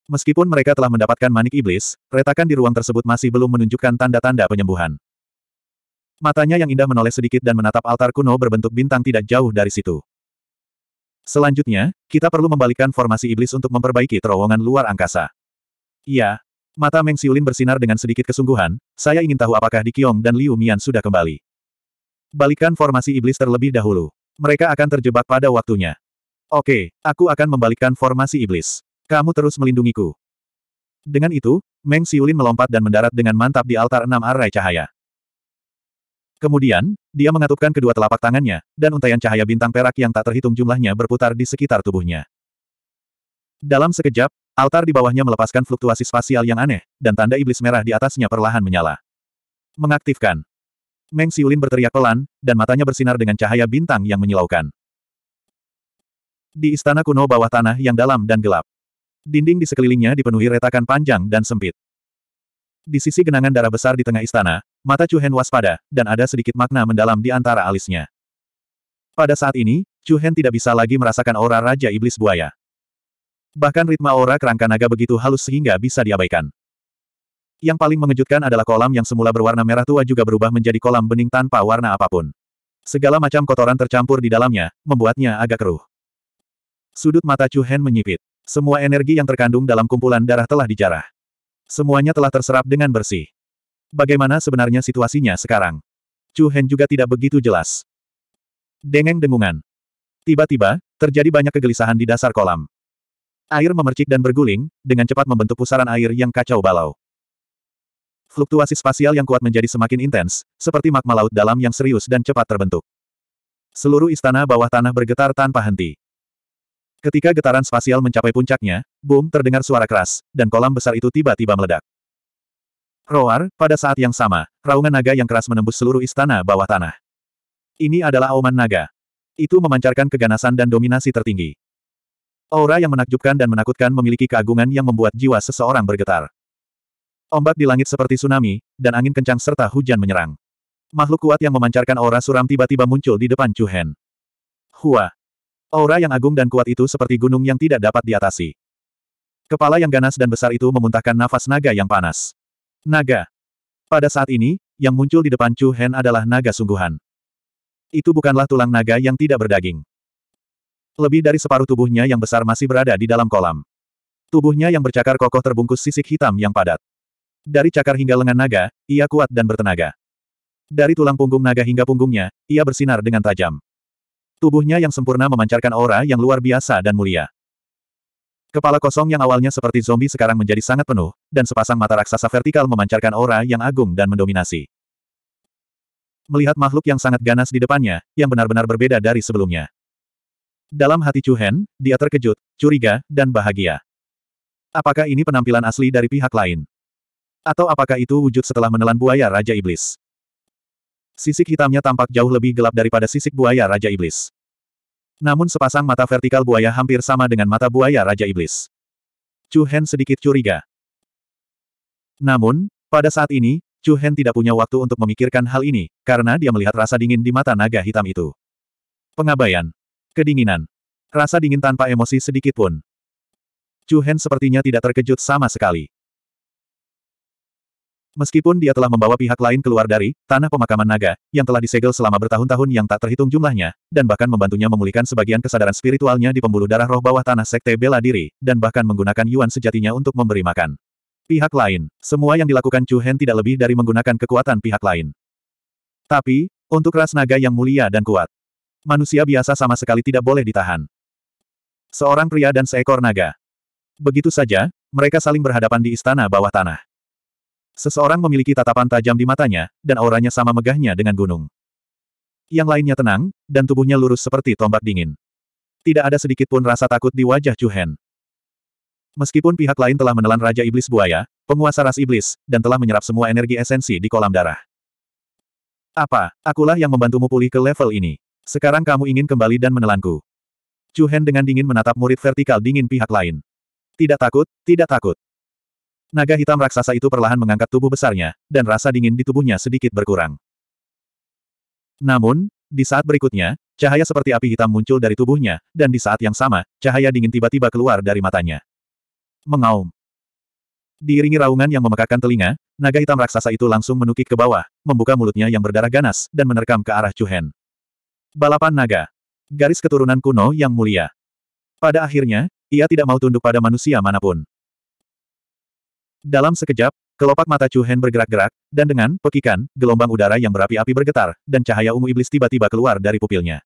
Meskipun mereka telah mendapatkan manik iblis, retakan di ruang tersebut masih belum menunjukkan tanda-tanda penyembuhan. Matanya yang indah menoleh sedikit dan menatap altar kuno berbentuk bintang tidak jauh dari situ. Selanjutnya, kita perlu membalikkan formasi iblis untuk memperbaiki terowongan luar angkasa. Iya, Mata Meng Xiulin bersinar dengan sedikit kesungguhan, saya ingin tahu apakah Di Qiong dan Liu Mian sudah kembali. Balikan formasi iblis terlebih dahulu. Mereka akan terjebak pada waktunya. Oke, aku akan membalikkan formasi iblis. Kamu terus melindungiku. Dengan itu, Meng Xiulin melompat dan mendarat dengan mantap di altar enam arai cahaya. Kemudian, dia mengatupkan kedua telapak tangannya, dan untaian cahaya bintang perak yang tak terhitung jumlahnya berputar di sekitar tubuhnya. Dalam sekejap, Altar di bawahnya melepaskan fluktuasi spasial yang aneh, dan tanda iblis merah di atasnya perlahan menyala. Mengaktifkan. Meng Siulin berteriak pelan, dan matanya bersinar dengan cahaya bintang yang menyilaukan. Di istana kuno bawah tanah yang dalam dan gelap. Dinding di sekelilingnya dipenuhi retakan panjang dan sempit. Di sisi genangan darah besar di tengah istana, mata Chuhen waspada, dan ada sedikit makna mendalam di antara alisnya. Pada saat ini, Chuhen tidak bisa lagi merasakan aura Raja Iblis Buaya. Bahkan ritma aura kerangka naga begitu halus sehingga bisa diabaikan. Yang paling mengejutkan adalah kolam yang semula berwarna merah tua juga berubah menjadi kolam bening tanpa warna apapun. Segala macam kotoran tercampur di dalamnya, membuatnya agak keruh. Sudut mata Chu Hen menyipit. Semua energi yang terkandung dalam kumpulan darah telah dijarah. Semuanya telah terserap dengan bersih. Bagaimana sebenarnya situasinya sekarang? Chu Hen juga tidak begitu jelas. Dengeng dengungan. Tiba-tiba, terjadi banyak kegelisahan di dasar kolam. Air memercik dan berguling, dengan cepat membentuk pusaran air yang kacau balau. Fluktuasi spasial yang kuat menjadi semakin intens, seperti magma laut dalam yang serius dan cepat terbentuk. Seluruh istana bawah tanah bergetar tanpa henti. Ketika getaran spasial mencapai puncaknya, boom terdengar suara keras, dan kolam besar itu tiba-tiba meledak. Roar, pada saat yang sama, raungan naga yang keras menembus seluruh istana bawah tanah. Ini adalah auman naga. Itu memancarkan keganasan dan dominasi tertinggi. Aura yang menakjubkan dan menakutkan memiliki keagungan yang membuat jiwa seseorang bergetar. Ombak di langit seperti tsunami, dan angin kencang serta hujan menyerang. Makhluk kuat yang memancarkan aura suram tiba-tiba muncul di depan Chu Hen. Hua! Aura yang agung dan kuat itu seperti gunung yang tidak dapat diatasi. Kepala yang ganas dan besar itu memuntahkan nafas naga yang panas. Naga! Pada saat ini, yang muncul di depan Chu Hen adalah naga sungguhan. Itu bukanlah tulang naga yang tidak berdaging. Lebih dari separuh tubuhnya yang besar masih berada di dalam kolam. Tubuhnya yang bercakar kokoh terbungkus sisik hitam yang padat. Dari cakar hingga lengan naga, ia kuat dan bertenaga. Dari tulang punggung naga hingga punggungnya, ia bersinar dengan tajam. Tubuhnya yang sempurna memancarkan aura yang luar biasa dan mulia. Kepala kosong yang awalnya seperti zombie sekarang menjadi sangat penuh, dan sepasang mata raksasa vertikal memancarkan aura yang agung dan mendominasi. Melihat makhluk yang sangat ganas di depannya, yang benar-benar berbeda dari sebelumnya. Dalam hati Chu Hen, dia terkejut, curiga, dan bahagia. Apakah ini penampilan asli dari pihak lain? Atau apakah itu wujud setelah menelan buaya Raja Iblis? Sisik hitamnya tampak jauh lebih gelap daripada sisik buaya Raja Iblis. Namun sepasang mata vertikal buaya hampir sama dengan mata buaya Raja Iblis. Chu Hen sedikit curiga. Namun, pada saat ini, Chu Hen tidak punya waktu untuk memikirkan hal ini, karena dia melihat rasa dingin di mata naga hitam itu. Pengabaian. Kedinginan. Rasa dingin tanpa emosi sedikit pun. Chu Hen sepertinya tidak terkejut sama sekali. Meskipun dia telah membawa pihak lain keluar dari tanah pemakaman naga, yang telah disegel selama bertahun-tahun yang tak terhitung jumlahnya, dan bahkan membantunya memulihkan sebagian kesadaran spiritualnya di pembuluh darah roh bawah tanah sekte bela diri, dan bahkan menggunakan yuan sejatinya untuk memberi makan. Pihak lain, semua yang dilakukan Chu Hen tidak lebih dari menggunakan kekuatan pihak lain. Tapi, untuk ras naga yang mulia dan kuat, Manusia biasa sama sekali tidak boleh ditahan. Seorang pria dan seekor naga. Begitu saja, mereka saling berhadapan di istana bawah tanah. Seseorang memiliki tatapan tajam di matanya, dan auranya sama megahnya dengan gunung. Yang lainnya tenang, dan tubuhnya lurus seperti tombak dingin. Tidak ada sedikit pun rasa takut di wajah Chu Juhen. Meskipun pihak lain telah menelan Raja Iblis Buaya, penguasa ras iblis, dan telah menyerap semua energi esensi di kolam darah. Apa, akulah yang membantumu pulih ke level ini? Sekarang kamu ingin kembali dan menelanku. Chu Hen dengan dingin menatap murid vertikal dingin pihak lain. Tidak takut, tidak takut. Naga hitam raksasa itu perlahan mengangkat tubuh besarnya, dan rasa dingin di tubuhnya sedikit berkurang. Namun, di saat berikutnya, cahaya seperti api hitam muncul dari tubuhnya, dan di saat yang sama, cahaya dingin tiba-tiba keluar dari matanya. Mengaum. Diiringi raungan yang memekakan telinga, naga hitam raksasa itu langsung menukik ke bawah, membuka mulutnya yang berdarah ganas, dan menerkam ke arah Chu Hen. Balapan naga. Garis keturunan kuno yang mulia. Pada akhirnya, ia tidak mau tunduk pada manusia manapun. Dalam sekejap, kelopak mata Chu Hen bergerak-gerak, dan dengan pekikan, gelombang udara yang berapi-api bergetar, dan cahaya ungu iblis tiba-tiba keluar dari pupilnya.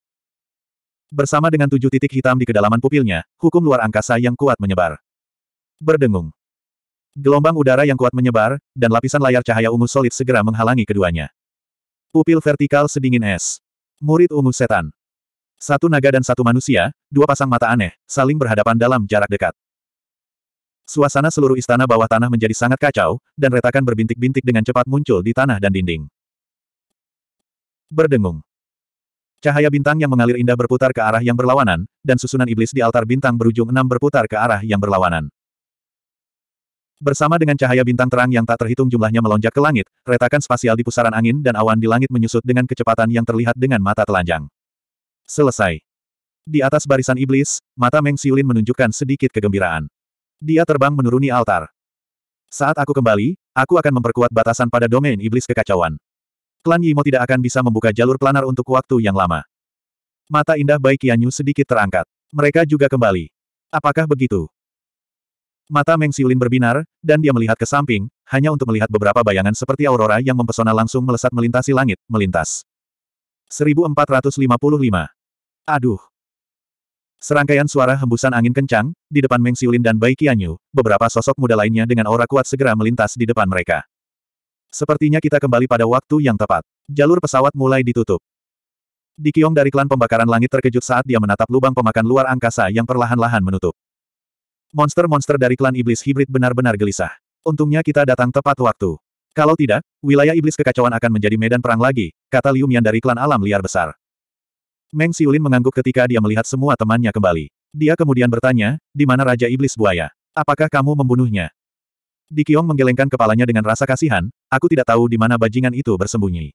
Bersama dengan tujuh titik hitam di kedalaman pupilnya, hukum luar angkasa yang kuat menyebar. Berdengung. Gelombang udara yang kuat menyebar, dan lapisan layar cahaya ungu solid segera menghalangi keduanya. Pupil vertikal sedingin es. Murid ungu setan. Satu naga dan satu manusia, dua pasang mata aneh, saling berhadapan dalam jarak dekat. Suasana seluruh istana bawah tanah menjadi sangat kacau, dan retakan berbintik-bintik dengan cepat muncul di tanah dan dinding. Berdengung. Cahaya bintang yang mengalir indah berputar ke arah yang berlawanan, dan susunan iblis di altar bintang berujung enam berputar ke arah yang berlawanan. Bersama dengan cahaya bintang terang yang tak terhitung jumlahnya melonjak ke langit, retakan spasial di pusaran angin dan awan di langit menyusut dengan kecepatan yang terlihat dengan mata telanjang. Selesai. Di atas barisan iblis, mata Meng Siulin menunjukkan sedikit kegembiraan. Dia terbang menuruni altar. Saat aku kembali, aku akan memperkuat batasan pada domain iblis kekacauan. Klan Yimo tidak akan bisa membuka jalur planar untuk waktu yang lama. Mata indah Bai Qianyu sedikit terangkat. Mereka juga kembali. Apakah begitu? Mata Meng Xiulin berbinar, dan dia melihat ke samping, hanya untuk melihat beberapa bayangan seperti aurora yang mempesona langsung melesat melintasi langit, melintas. 1455. Aduh. Serangkaian suara hembusan angin kencang, di depan Meng Xiulin dan Bai Qianyu, beberapa sosok muda lainnya dengan aura kuat segera melintas di depan mereka. Sepertinya kita kembali pada waktu yang tepat. Jalur pesawat mulai ditutup. Di Kiong dari klan pembakaran langit terkejut saat dia menatap lubang pemakan luar angkasa yang perlahan-lahan menutup. Monster-monster dari klan iblis hibrid benar-benar gelisah. Untungnya kita datang tepat waktu. Kalau tidak, wilayah iblis kekacauan akan menjadi medan perang lagi, kata Liu Mian dari klan alam liar besar. Meng Siulin mengangguk ketika dia melihat semua temannya kembali. Dia kemudian bertanya, di mana Raja Iblis Buaya? Apakah kamu membunuhnya? Dikiong menggelengkan kepalanya dengan rasa kasihan, aku tidak tahu di mana bajingan itu bersembunyi.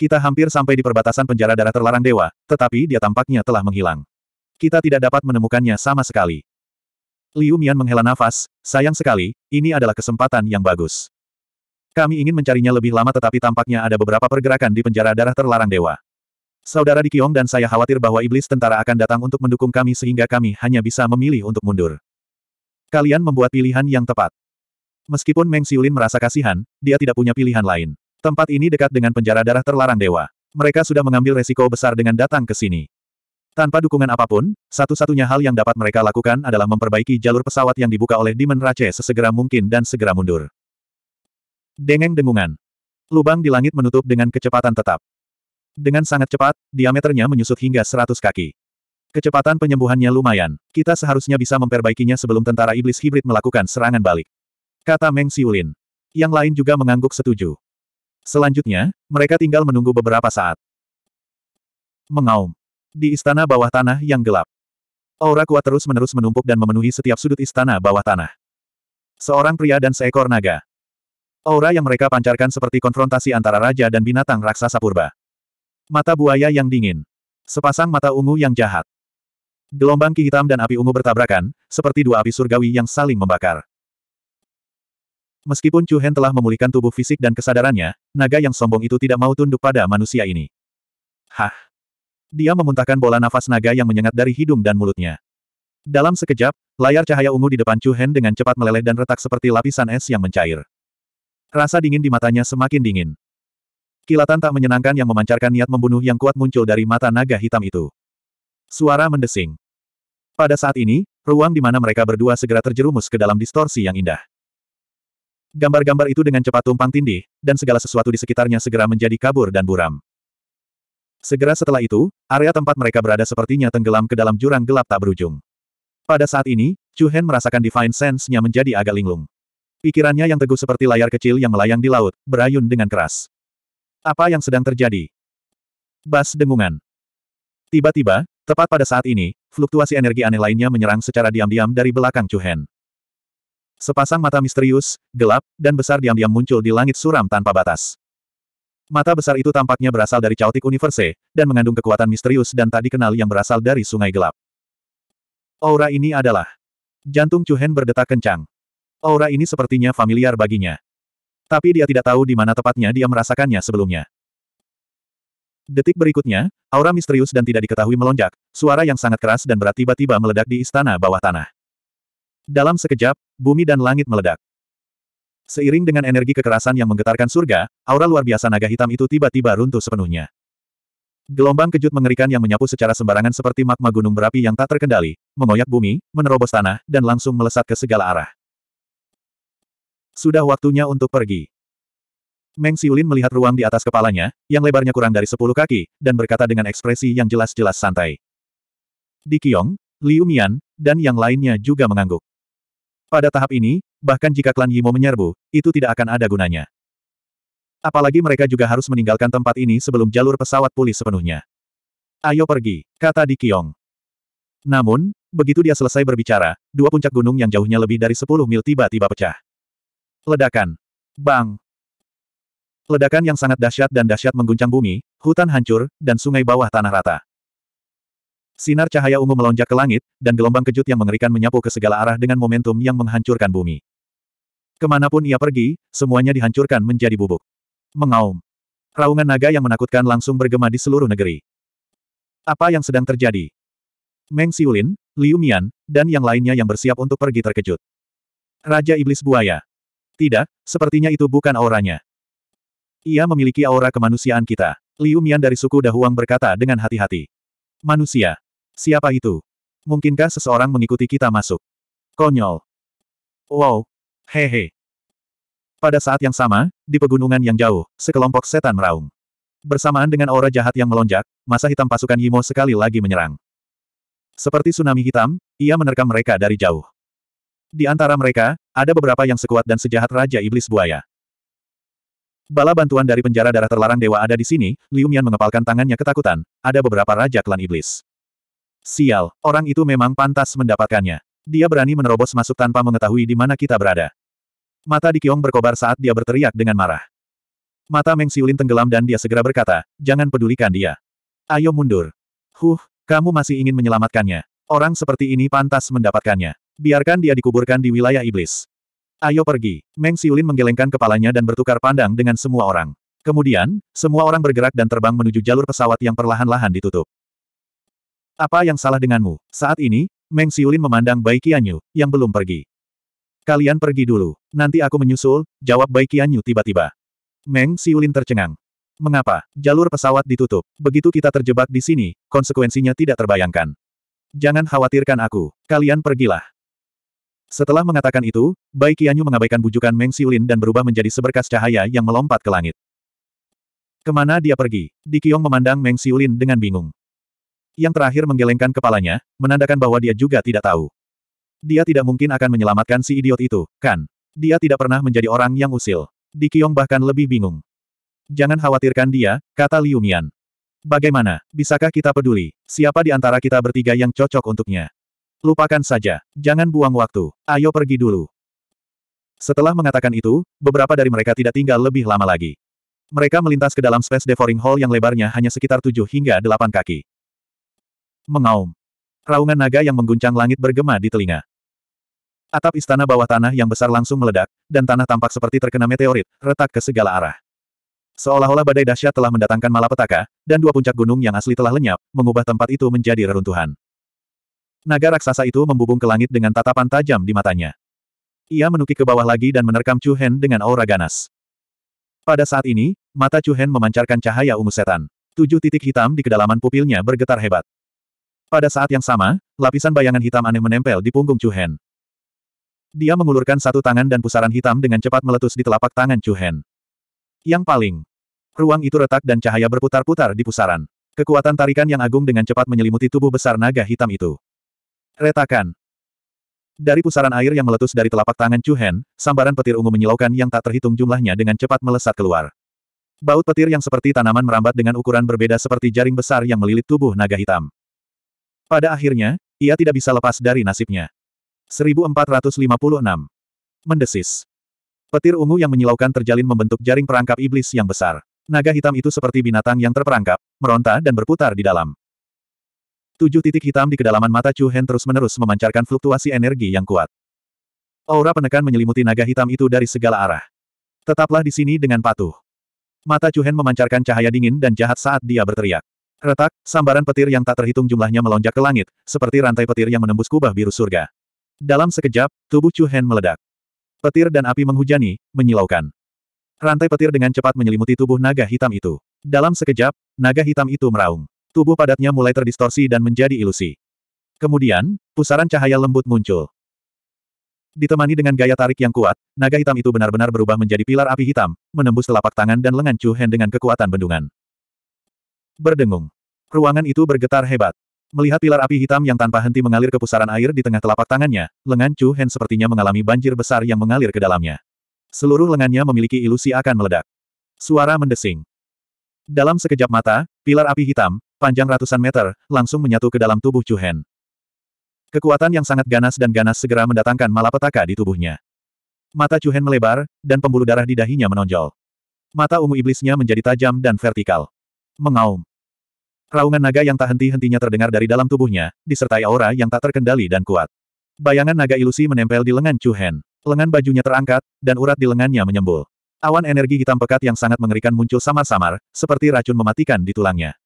Kita hampir sampai di perbatasan penjara darah terlarang dewa, tetapi dia tampaknya telah menghilang. Kita tidak dapat menemukannya sama sekali. Liu Mian menghela nafas, sayang sekali, ini adalah kesempatan yang bagus. Kami ingin mencarinya lebih lama tetapi tampaknya ada beberapa pergerakan di penjara darah terlarang dewa. Saudara di dan saya khawatir bahwa iblis tentara akan datang untuk mendukung kami sehingga kami hanya bisa memilih untuk mundur. Kalian membuat pilihan yang tepat. Meskipun Meng Xiulin merasa kasihan, dia tidak punya pilihan lain. Tempat ini dekat dengan penjara darah terlarang dewa. Mereka sudah mengambil resiko besar dengan datang ke sini. Tanpa dukungan apapun, satu-satunya hal yang dapat mereka lakukan adalah memperbaiki jalur pesawat yang dibuka oleh Demon Rache sesegera mungkin dan segera mundur. Dengeng dengungan. Lubang di langit menutup dengan kecepatan tetap. Dengan sangat cepat, diameternya menyusut hingga 100 kaki. Kecepatan penyembuhannya lumayan. Kita seharusnya bisa memperbaikinya sebelum tentara iblis hibrid melakukan serangan balik. Kata Meng Siulin. Yang lain juga mengangguk setuju. Selanjutnya, mereka tinggal menunggu beberapa saat. Mengaum. Di istana bawah tanah yang gelap. Aura kuat terus-menerus menumpuk dan memenuhi setiap sudut istana bawah tanah. Seorang pria dan seekor naga. Aura yang mereka pancarkan seperti konfrontasi antara raja dan binatang raksasa purba. Mata buaya yang dingin. Sepasang mata ungu yang jahat. Gelombang ki hitam dan api ungu bertabrakan, seperti dua api surgawi yang saling membakar. Meskipun Chu Hen telah memulihkan tubuh fisik dan kesadarannya, naga yang sombong itu tidak mau tunduk pada manusia ini. Hah! Dia memuntahkan bola nafas naga yang menyengat dari hidung dan mulutnya. Dalam sekejap, layar cahaya ungu di depan Chu Hen dengan cepat meleleh dan retak seperti lapisan es yang mencair. Rasa dingin di matanya semakin dingin. Kilatan tak menyenangkan yang memancarkan niat membunuh yang kuat muncul dari mata naga hitam itu. Suara mendesing. Pada saat ini, ruang di mana mereka berdua segera terjerumus ke dalam distorsi yang indah. Gambar-gambar itu dengan cepat tumpang tindih, dan segala sesuatu di sekitarnya segera menjadi kabur dan buram. Segera setelah itu, area tempat mereka berada sepertinya tenggelam ke dalam jurang gelap tak berujung. Pada saat ini, Chu Hen merasakan divine sense-nya menjadi agak linglung. Pikirannya yang teguh seperti layar kecil yang melayang di laut, berayun dengan keras. Apa yang sedang terjadi? Bas dengungan. Tiba-tiba, tepat pada saat ini, fluktuasi energi aneh lainnya menyerang secara diam-diam dari belakang Chu Hen. Sepasang mata misterius, gelap, dan besar diam-diam muncul di langit suram tanpa batas. Mata besar itu tampaknya berasal dari Chaotic Universe, dan mengandung kekuatan misterius dan tak dikenal yang berasal dari sungai gelap. Aura ini adalah... Jantung Cuhen berdetak kencang. Aura ini sepertinya familiar baginya. Tapi dia tidak tahu di mana tepatnya dia merasakannya sebelumnya. Detik berikutnya, aura misterius dan tidak diketahui melonjak, suara yang sangat keras dan berat tiba-tiba meledak di istana bawah tanah. Dalam sekejap, bumi dan langit meledak. Seiring dengan energi kekerasan yang menggetarkan surga, aura luar biasa naga hitam itu tiba-tiba runtuh sepenuhnya. Gelombang kejut mengerikan yang menyapu secara sembarangan seperti magma gunung berapi yang tak terkendali, mengoyak bumi, menerobos tanah, dan langsung melesat ke segala arah. Sudah waktunya untuk pergi. Meng Siulin melihat ruang di atas kepalanya, yang lebarnya kurang dari sepuluh kaki, dan berkata dengan ekspresi yang jelas-jelas santai. Di Kiong, Liu Mian, dan yang lainnya juga mengangguk. Pada tahap ini, bahkan jika klan Yimo menyerbu, itu tidak akan ada gunanya. Apalagi mereka juga harus meninggalkan tempat ini sebelum jalur pesawat pulih sepenuhnya. Ayo pergi, kata Dikyong. Namun, begitu dia selesai berbicara, dua puncak gunung yang jauhnya lebih dari 10 mil tiba-tiba pecah. Ledakan. Bang. Ledakan yang sangat dahsyat dan dahsyat mengguncang bumi, hutan hancur, dan sungai bawah tanah rata. Sinar cahaya ungu melonjak ke langit, dan gelombang kejut yang mengerikan menyapu ke segala arah dengan momentum yang menghancurkan bumi. Kemanapun ia pergi, semuanya dihancurkan menjadi bubuk. Mengaum. Raungan naga yang menakutkan langsung bergema di seluruh negeri. Apa yang sedang terjadi? Meng Siulin, Liu Mian, dan yang lainnya yang bersiap untuk pergi terkejut. Raja Iblis Buaya. Tidak, sepertinya itu bukan auranya. Ia memiliki aura kemanusiaan kita. Liu Mian dari suku Dahuang berkata dengan hati-hati. Manusia. Siapa itu? Mungkinkah seseorang mengikuti kita masuk? Konyol. Wow. Hehe. Pada saat yang sama, di pegunungan yang jauh, sekelompok setan meraung. Bersamaan dengan aura jahat yang melonjak, masa hitam pasukan Yimo sekali lagi menyerang. Seperti tsunami hitam, ia menerkam mereka dari jauh. Di antara mereka, ada beberapa yang sekuat dan sejahat Raja Iblis Buaya. Bala bantuan dari penjara darah terlarang dewa ada di sini, Liu Mian mengepalkan tangannya ketakutan, ada beberapa raja klan iblis. Sial, orang itu memang pantas mendapatkannya. Dia berani menerobos masuk tanpa mengetahui di mana kita berada. Mata Dikyong berkobar saat dia berteriak dengan marah. Mata Meng Siulin tenggelam dan dia segera berkata, jangan pedulikan dia. Ayo mundur. Huh, kamu masih ingin menyelamatkannya. Orang seperti ini pantas mendapatkannya. Biarkan dia dikuburkan di wilayah iblis. Ayo pergi. Meng Siulin menggelengkan kepalanya dan bertukar pandang dengan semua orang. Kemudian, semua orang bergerak dan terbang menuju jalur pesawat yang perlahan-lahan ditutup. Apa yang salah denganmu? Saat ini, Meng Xiulin memandang Bai Qianyu, yang belum pergi. Kalian pergi dulu. Nanti aku menyusul, jawab Bai Qianyu tiba-tiba. Meng Xiulin tercengang. Mengapa? Jalur pesawat ditutup. Begitu kita terjebak di sini, konsekuensinya tidak terbayangkan. Jangan khawatirkan aku. Kalian pergilah. Setelah mengatakan itu, Bai Qianyu mengabaikan bujukan Meng Xiulin dan berubah menjadi seberkas cahaya yang melompat ke langit. Kemana dia pergi? Di Qiong memandang Meng Xiulin dengan bingung yang terakhir menggelengkan kepalanya, menandakan bahwa dia juga tidak tahu. Dia tidak mungkin akan menyelamatkan si idiot itu, kan? Dia tidak pernah menjadi orang yang usil. Di Dikiong bahkan lebih bingung. Jangan khawatirkan dia, kata Liu Mian. Bagaimana, bisakah kita peduli, siapa di antara kita bertiga yang cocok untuknya? Lupakan saja, jangan buang waktu, ayo pergi dulu. Setelah mengatakan itu, beberapa dari mereka tidak tinggal lebih lama lagi. Mereka melintas ke dalam space devouring hall yang lebarnya hanya sekitar 7 hingga 8 kaki. Mengaum. Raungan naga yang mengguncang langit bergema di telinga. Atap istana bawah tanah yang besar langsung meledak, dan tanah tampak seperti terkena meteorit, retak ke segala arah. Seolah-olah badai dahsyat telah mendatangkan malapetaka, dan dua puncak gunung yang asli telah lenyap, mengubah tempat itu menjadi reruntuhan. Naga raksasa itu membubung ke langit dengan tatapan tajam di matanya. Ia menukik ke bawah lagi dan menerkam Chu Hen dengan aura ganas. Pada saat ini, mata Chu Hen memancarkan cahaya ungu setan. Tujuh titik hitam di kedalaman pupilnya bergetar hebat. Pada saat yang sama, lapisan bayangan hitam aneh menempel di punggung Chu Dia mengulurkan satu tangan dan pusaran hitam dengan cepat meletus di telapak tangan Chu Yang paling, ruang itu retak dan cahaya berputar-putar di pusaran. Kekuatan tarikan yang agung dengan cepat menyelimuti tubuh besar naga hitam itu. Retakan. Dari pusaran air yang meletus dari telapak tangan Chu sambaran petir ungu menyilaukan yang tak terhitung jumlahnya dengan cepat melesat keluar. Baut petir yang seperti tanaman merambat dengan ukuran berbeda seperti jaring besar yang melilit tubuh naga hitam. Pada akhirnya, ia tidak bisa lepas dari nasibnya. 1456. Mendesis. Petir ungu yang menyilaukan terjalin membentuk jaring perangkap iblis yang besar. Naga hitam itu seperti binatang yang terperangkap, meronta dan berputar di dalam. Tujuh titik hitam di kedalaman mata Chu Hen terus-menerus memancarkan fluktuasi energi yang kuat. Aura penekan menyelimuti naga hitam itu dari segala arah. Tetaplah di sini dengan patuh. Mata Chu Hen memancarkan cahaya dingin dan jahat saat dia berteriak. Retak, sambaran petir yang tak terhitung jumlahnya melonjak ke langit, seperti rantai petir yang menembus kubah biru surga. Dalam sekejap, tubuh Chu Hen meledak. Petir dan api menghujani, menyilaukan. Rantai petir dengan cepat menyelimuti tubuh naga hitam itu. Dalam sekejap, naga hitam itu meraung. Tubuh padatnya mulai terdistorsi dan menjadi ilusi. Kemudian, pusaran cahaya lembut muncul. Ditemani dengan gaya tarik yang kuat, naga hitam itu benar-benar berubah menjadi pilar api hitam, menembus telapak tangan dan lengan Chu Hen dengan kekuatan bendungan. Berdengung. Ruangan itu bergetar hebat. Melihat pilar api hitam yang tanpa henti mengalir ke pusaran air di tengah telapak tangannya, lengan Chu Hen sepertinya mengalami banjir besar yang mengalir ke dalamnya. Seluruh lengannya memiliki ilusi akan meledak. Suara mendesing. Dalam sekejap mata, pilar api hitam, panjang ratusan meter, langsung menyatu ke dalam tubuh Chu Hen. Kekuatan yang sangat ganas dan ganas segera mendatangkan malapetaka di tubuhnya. Mata Chu Hen melebar, dan pembuluh darah di dahinya menonjol. Mata ungu iblisnya menjadi tajam dan vertikal. Mengaum. Raungan naga yang tak henti-hentinya terdengar dari dalam tubuhnya, disertai aura yang tak terkendali dan kuat. Bayangan naga ilusi menempel di lengan Chu Hen. Lengan bajunya terangkat, dan urat di lengannya menyembul. Awan energi hitam pekat yang sangat mengerikan muncul samar-samar, seperti racun mematikan di tulangnya.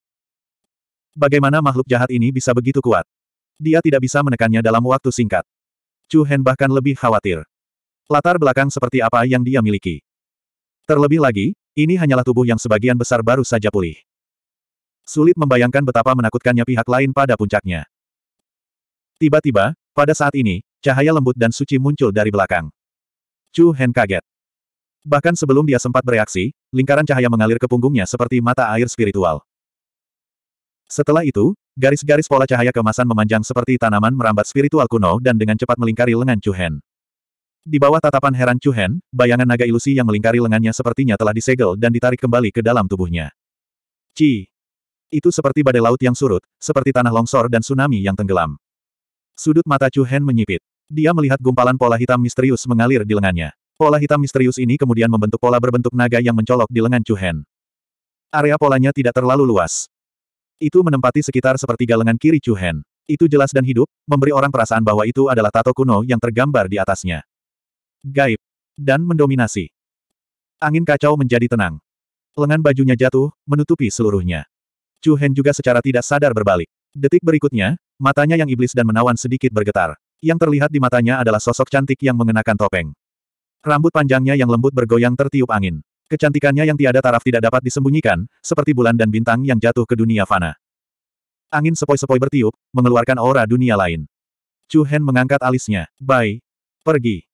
Bagaimana makhluk jahat ini bisa begitu kuat? Dia tidak bisa menekannya dalam waktu singkat. Chu Hen bahkan lebih khawatir. Latar belakang seperti apa yang dia miliki. Terlebih lagi, ini hanyalah tubuh yang sebagian besar baru saja pulih. Sulit membayangkan betapa menakutkannya pihak lain pada puncaknya. Tiba-tiba, pada saat ini, cahaya lembut dan suci muncul dari belakang. Chu Hen kaget. Bahkan sebelum dia sempat bereaksi, lingkaran cahaya mengalir ke punggungnya seperti mata air spiritual. Setelah itu, garis-garis pola cahaya kemasan memanjang seperti tanaman merambat spiritual kuno dan dengan cepat melingkari lengan Chu Hen. Di bawah tatapan heran Chu Hen, bayangan naga ilusi yang melingkari lengannya sepertinya telah disegel dan ditarik kembali ke dalam tubuhnya. Ci! Itu seperti badai laut yang surut, seperti tanah longsor dan tsunami yang tenggelam. Sudut mata Chu Hen menyipit. Dia melihat gumpalan pola hitam misterius mengalir di lengannya. Pola hitam misterius ini kemudian membentuk pola berbentuk naga yang mencolok di lengan Chu Hen. Area polanya tidak terlalu luas. Itu menempati sekitar sepertiga lengan kiri Chu Hen. Itu jelas dan hidup, memberi orang perasaan bahwa itu adalah tato kuno yang tergambar di atasnya. Gaib. Dan mendominasi. Angin kacau menjadi tenang. Lengan bajunya jatuh, menutupi seluruhnya. Chu Hen juga secara tidak sadar berbalik. Detik berikutnya, matanya yang iblis dan menawan sedikit bergetar. Yang terlihat di matanya adalah sosok cantik yang mengenakan topeng. Rambut panjangnya yang lembut bergoyang tertiup angin. Kecantikannya yang tiada taraf tidak dapat disembunyikan, seperti bulan dan bintang yang jatuh ke dunia fana. Angin sepoi-sepoi bertiup, mengeluarkan aura dunia lain. Chu Hen mengangkat alisnya. Bye. Pergi.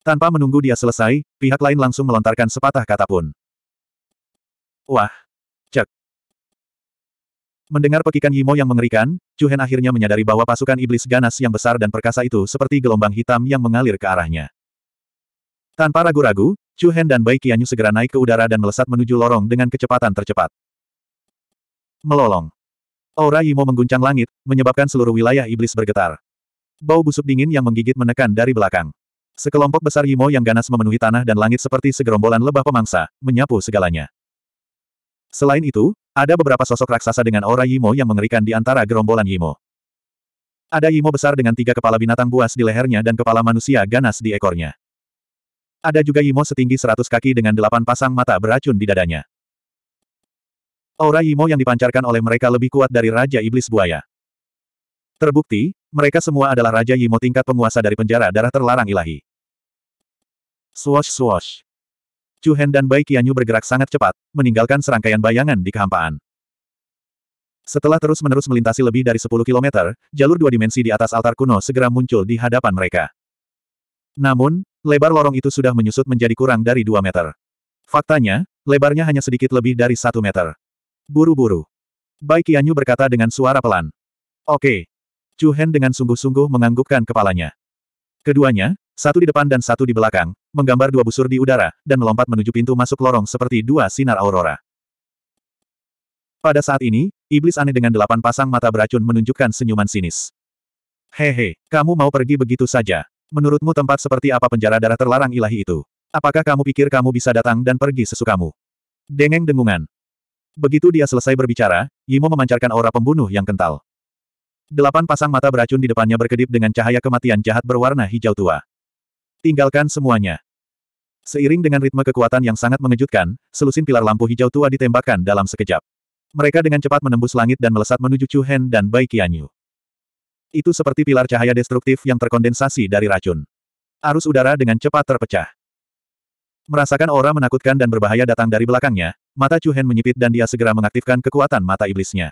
Tanpa menunggu dia selesai, pihak lain langsung melontarkan sepatah kata pun. Wah, Mendengar pekikan Yimo yang mengerikan, Chu Hen akhirnya menyadari bahwa pasukan iblis ganas yang besar dan perkasa itu seperti gelombang hitam yang mengalir ke arahnya. Tanpa ragu-ragu, Chu Hen dan Bai Qianyu segera naik ke udara dan melesat menuju lorong dengan kecepatan tercepat. Melolong. Aura Yimo mengguncang langit, menyebabkan seluruh wilayah iblis bergetar. Bau busuk dingin yang menggigit menekan dari belakang. Sekelompok besar Yimo yang ganas memenuhi tanah dan langit seperti segerombolan lebah pemangsa, menyapu segalanya. Selain itu, ada beberapa sosok raksasa dengan aura Yimo yang mengerikan di antara gerombolan Yimo. Ada Yimo besar dengan tiga kepala binatang buas di lehernya dan kepala manusia ganas di ekornya. Ada juga Yimo setinggi seratus kaki dengan delapan pasang mata beracun di dadanya. Aura Yimo yang dipancarkan oleh mereka lebih kuat dari Raja Iblis Buaya. Terbukti, mereka semua adalah Raja Yimo tingkat penguasa dari penjara darah terlarang ilahi. Swash swash. Chu Hen dan Bai Qianyu bergerak sangat cepat, meninggalkan serangkaian bayangan di kehampaan. Setelah terus-menerus melintasi lebih dari 10 km, jalur dua dimensi di atas altar kuno segera muncul di hadapan mereka. Namun, lebar lorong itu sudah menyusut menjadi kurang dari 2 meter. Faktanya, lebarnya hanya sedikit lebih dari 1 meter. Buru-buru. Bai Qianyu berkata dengan suara pelan. Oke. Chu Hen dengan sungguh-sungguh menganggukkan kepalanya. Keduanya, satu di depan dan satu di belakang, menggambar dua busur di udara, dan melompat menuju pintu masuk lorong seperti dua sinar aurora. Pada saat ini, iblis aneh dengan delapan pasang mata beracun menunjukkan senyuman sinis. Hehe, kamu mau pergi begitu saja. Menurutmu tempat seperti apa penjara darah terlarang ilahi itu? Apakah kamu pikir kamu bisa datang dan pergi sesukamu? Dengeng dengungan. Begitu dia selesai berbicara, Yimo memancarkan aura pembunuh yang kental. Delapan pasang mata beracun di depannya berkedip dengan cahaya kematian jahat berwarna hijau tua. Tinggalkan semuanya. Seiring dengan ritme kekuatan yang sangat mengejutkan, selusin pilar lampu hijau tua ditembakkan dalam sekejap. Mereka dengan cepat menembus langit dan melesat menuju Chu Hen dan Bai Qianyu. Itu seperti pilar cahaya destruktif yang terkondensasi dari racun. Arus udara dengan cepat terpecah. Merasakan aura menakutkan dan berbahaya datang dari belakangnya, mata Chu Hen menyipit dan dia segera mengaktifkan kekuatan mata iblisnya.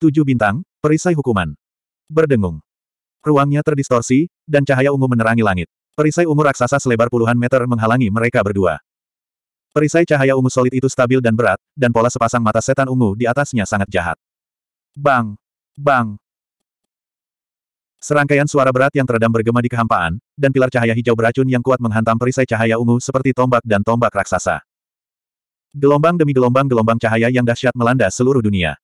Tujuh bintang, perisai hukuman. Berdengung. Ruangnya terdistorsi, dan cahaya ungu menerangi langit. Perisai ungu raksasa selebar puluhan meter menghalangi mereka berdua. Perisai cahaya ungu solid itu stabil dan berat, dan pola sepasang mata setan ungu di atasnya sangat jahat. Bang! Bang! Serangkaian suara berat yang teredam bergema di kehampaan, dan pilar cahaya hijau beracun yang kuat menghantam perisai cahaya ungu seperti tombak dan tombak raksasa. Gelombang demi gelombang-gelombang cahaya yang dahsyat melanda seluruh dunia.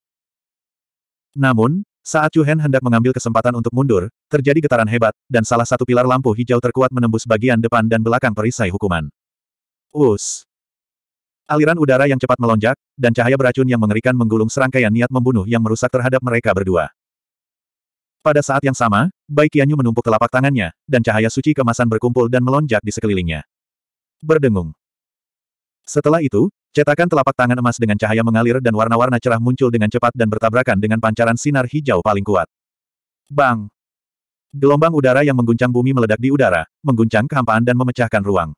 Namun, saat Chu Hen hendak mengambil kesempatan untuk mundur, terjadi getaran hebat, dan salah satu pilar lampu hijau terkuat menembus bagian depan dan belakang perisai hukuman. Us! Aliran udara yang cepat melonjak, dan cahaya beracun yang mengerikan menggulung serangkaian niat membunuh yang merusak terhadap mereka berdua. Pada saat yang sama, Bai Qianyu menumpuk telapak tangannya, dan cahaya suci kemasan berkumpul dan melonjak di sekelilingnya. Berdengung. Setelah itu, Cetakan telapak tangan emas dengan cahaya mengalir dan warna-warna cerah muncul dengan cepat dan bertabrakan dengan pancaran sinar hijau paling kuat. Bang! Gelombang udara yang mengguncang bumi meledak di udara, mengguncang kehampaan dan memecahkan ruang.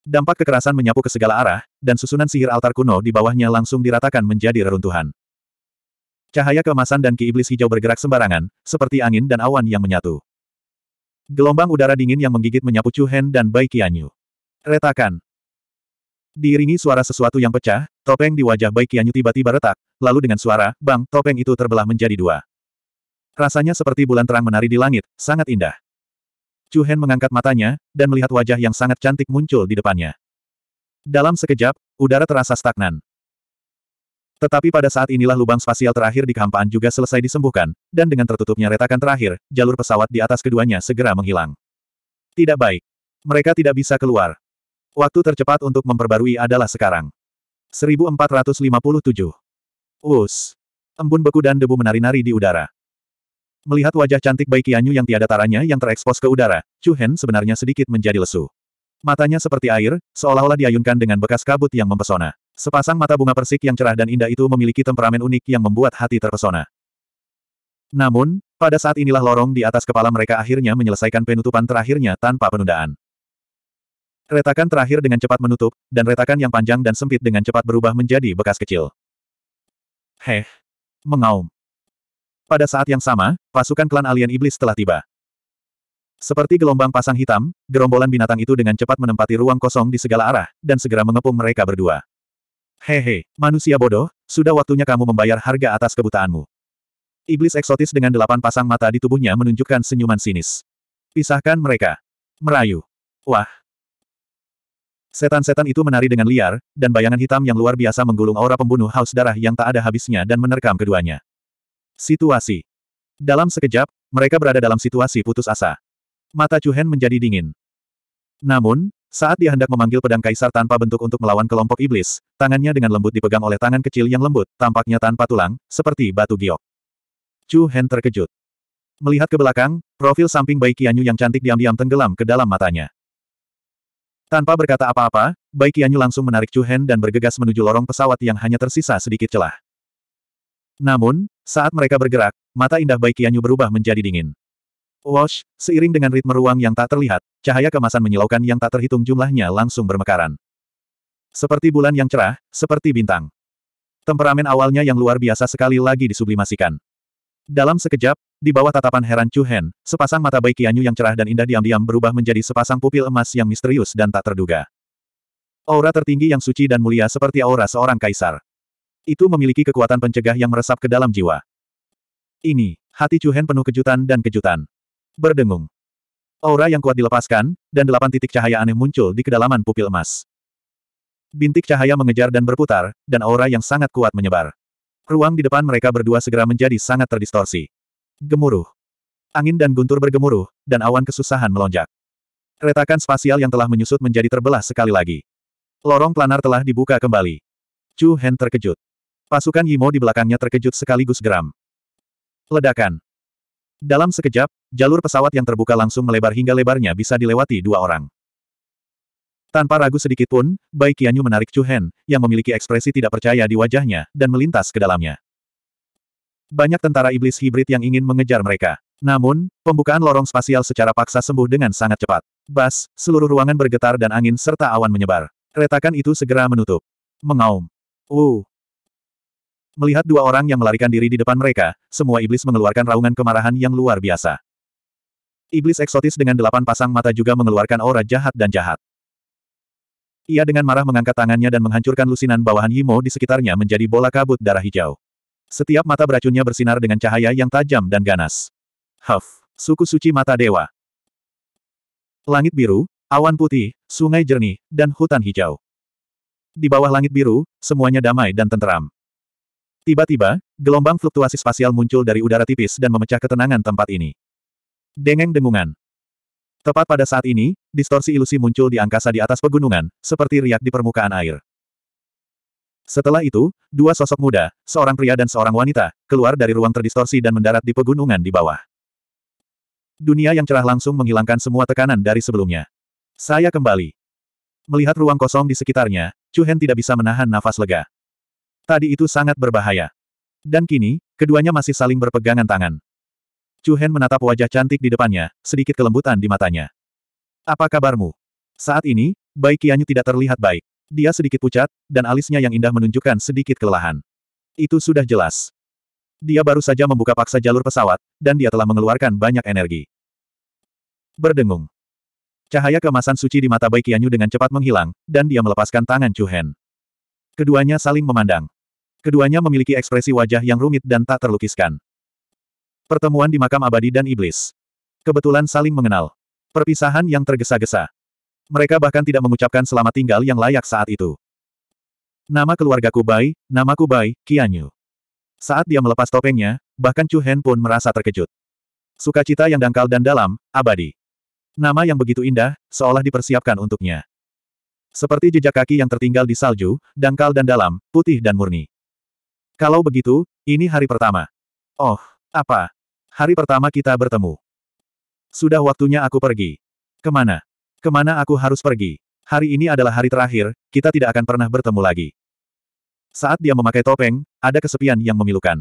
Dampak kekerasan menyapu ke segala arah, dan susunan sihir altar kuno di bawahnya langsung diratakan menjadi reruntuhan. Cahaya keemasan dan ki iblis hijau bergerak sembarangan, seperti angin dan awan yang menyatu. Gelombang udara dingin yang menggigit menyapu Chu Hen dan Bai Qianyu. Retakan. Diiringi suara sesuatu yang pecah, topeng di wajah Bai Qianyu tiba-tiba retak, lalu dengan suara, bang, topeng itu terbelah menjadi dua. Rasanya seperti bulan terang menari di langit, sangat indah. Chu Hen mengangkat matanya, dan melihat wajah yang sangat cantik muncul di depannya. Dalam sekejap, udara terasa stagnan. Tetapi pada saat inilah lubang spasial terakhir di kehampaan juga selesai disembuhkan, dan dengan tertutupnya retakan terakhir, jalur pesawat di atas keduanya segera menghilang. Tidak baik. Mereka tidak bisa keluar. Waktu tercepat untuk memperbarui adalah sekarang. 1457. Us. Embun beku dan debu menari-nari di udara. Melihat wajah cantik Bai Qianyu yang tiada taranya yang terekspos ke udara, Chu Hen sebenarnya sedikit menjadi lesu. Matanya seperti air, seolah-olah diayunkan dengan bekas kabut yang mempesona. Sepasang mata bunga persik yang cerah dan indah itu memiliki temperamen unik yang membuat hati terpesona. Namun, pada saat inilah lorong di atas kepala mereka akhirnya menyelesaikan penutupan terakhirnya tanpa penundaan. Retakan terakhir dengan cepat menutup, dan retakan yang panjang dan sempit dengan cepat berubah menjadi bekas kecil. Heh. Mengaum. Pada saat yang sama, pasukan klan alien iblis telah tiba. Seperti gelombang pasang hitam, gerombolan binatang itu dengan cepat menempati ruang kosong di segala arah, dan segera mengepung mereka berdua. Hehe, manusia bodoh, sudah waktunya kamu membayar harga atas kebutaanmu. Iblis eksotis dengan delapan pasang mata di tubuhnya menunjukkan senyuman sinis. Pisahkan mereka. Merayu. Wah, Setan-setan itu menari dengan liar, dan bayangan hitam yang luar biasa menggulung aura pembunuh haus darah yang tak ada habisnya dan menerkam keduanya. Situasi Dalam sekejap, mereka berada dalam situasi putus asa. Mata Chuhen menjadi dingin. Namun, saat dia hendak memanggil pedang kaisar tanpa bentuk untuk melawan kelompok iblis, tangannya dengan lembut dipegang oleh tangan kecil yang lembut, tampaknya tanpa tulang, seperti batu giok. Chu Hen terkejut. Melihat ke belakang, profil samping Bai Qianyu yang cantik diam-diam tenggelam ke dalam matanya. Tanpa berkata apa-apa, Bai Qianyu langsung menarik Chu Hen dan bergegas menuju lorong pesawat yang hanya tersisa sedikit celah. Namun, saat mereka bergerak, mata indah Bai Qianyu berubah menjadi dingin. Wash, seiring dengan ritme ruang yang tak terlihat, cahaya kemasan menyilaukan yang tak terhitung jumlahnya langsung bermekaran. Seperti bulan yang cerah, seperti bintang. Temperamen awalnya yang luar biasa sekali lagi disublimasikan. Dalam sekejap, di bawah tatapan heran Chu Hen, sepasang mata baik Qianyu yang cerah dan indah diam-diam berubah menjadi sepasang pupil emas yang misterius dan tak terduga. Aura tertinggi yang suci dan mulia seperti aura seorang kaisar. Itu memiliki kekuatan pencegah yang meresap ke dalam jiwa. Ini, hati Chu Hen penuh kejutan dan kejutan. Berdengung. Aura yang kuat dilepaskan, dan delapan titik cahaya aneh muncul di kedalaman pupil emas. Bintik cahaya mengejar dan berputar, dan aura yang sangat kuat menyebar. Ruang di depan mereka berdua segera menjadi sangat terdistorsi. Gemuruh. Angin dan guntur bergemuruh, dan awan kesusahan melonjak. Retakan spasial yang telah menyusut menjadi terbelah sekali lagi. Lorong planar telah dibuka kembali. Chu Hen terkejut. Pasukan Yimo di belakangnya terkejut sekaligus geram. Ledakan. Dalam sekejap, jalur pesawat yang terbuka langsung melebar hingga lebarnya bisa dilewati dua orang. Tanpa ragu sedikit pun, Bai Qianyu menarik Chu Hen, yang memiliki ekspresi tidak percaya di wajahnya, dan melintas ke dalamnya. Banyak tentara iblis hibrid yang ingin mengejar mereka. Namun, pembukaan lorong spasial secara paksa sembuh dengan sangat cepat. Bas, seluruh ruangan bergetar dan angin serta awan menyebar. Retakan itu segera menutup. Mengaum. Uh. Melihat dua orang yang melarikan diri di depan mereka, semua iblis mengeluarkan raungan kemarahan yang luar biasa. Iblis eksotis dengan delapan pasang mata juga mengeluarkan aura jahat dan jahat. Ia dengan marah mengangkat tangannya dan menghancurkan lusinan bawahan Yimo di sekitarnya menjadi bola kabut darah hijau. Setiap mata beracunnya bersinar dengan cahaya yang tajam dan ganas. Huff, suku suci mata dewa. Langit biru, awan putih, sungai jernih, dan hutan hijau. Di bawah langit biru, semuanya damai dan tenteram. Tiba-tiba, gelombang fluktuasi spasial muncul dari udara tipis dan memecah ketenangan tempat ini. Dengeng dengungan. Tepat pada saat ini, distorsi ilusi muncul di angkasa di atas pegunungan, seperti riak di permukaan air. Setelah itu, dua sosok muda, seorang pria dan seorang wanita, keluar dari ruang terdistorsi dan mendarat di pegunungan di bawah. Dunia yang cerah langsung menghilangkan semua tekanan dari sebelumnya. Saya kembali. Melihat ruang kosong di sekitarnya, Chu Hen tidak bisa menahan nafas lega. Tadi itu sangat berbahaya. Dan kini, keduanya masih saling berpegangan tangan. Chu Hen menatap wajah cantik di depannya, sedikit kelembutan di matanya. Apa kabarmu? Saat ini, Bai Qianyu tidak terlihat baik. Dia sedikit pucat, dan alisnya yang indah menunjukkan sedikit kelelahan. Itu sudah jelas. Dia baru saja membuka paksa jalur pesawat, dan dia telah mengeluarkan banyak energi. Berdengung. Cahaya kemasan suci di mata Bai Qianyu dengan cepat menghilang, dan dia melepaskan tangan Chu Hen. Keduanya saling memandang. Keduanya memiliki ekspresi wajah yang rumit dan tak terlukiskan. Pertemuan di makam abadi dan iblis. Kebetulan saling mengenal. Perpisahan yang tergesa-gesa. Mereka bahkan tidak mengucapkan selamat tinggal yang layak saat itu. Nama keluargaku Bai, namaku Bai, Kianyu. Saat dia melepas topengnya, bahkan Chu Hen pun merasa terkejut. Sukacita yang dangkal dan dalam, abadi. Nama yang begitu indah, seolah dipersiapkan untuknya. Seperti jejak kaki yang tertinggal di salju, dangkal dan dalam, putih dan murni. Kalau begitu, ini hari pertama. Oh, apa? Hari pertama kita bertemu. Sudah waktunya aku pergi. Kemana? Kemana aku harus pergi? Hari ini adalah hari terakhir, kita tidak akan pernah bertemu lagi. Saat dia memakai topeng, ada kesepian yang memilukan.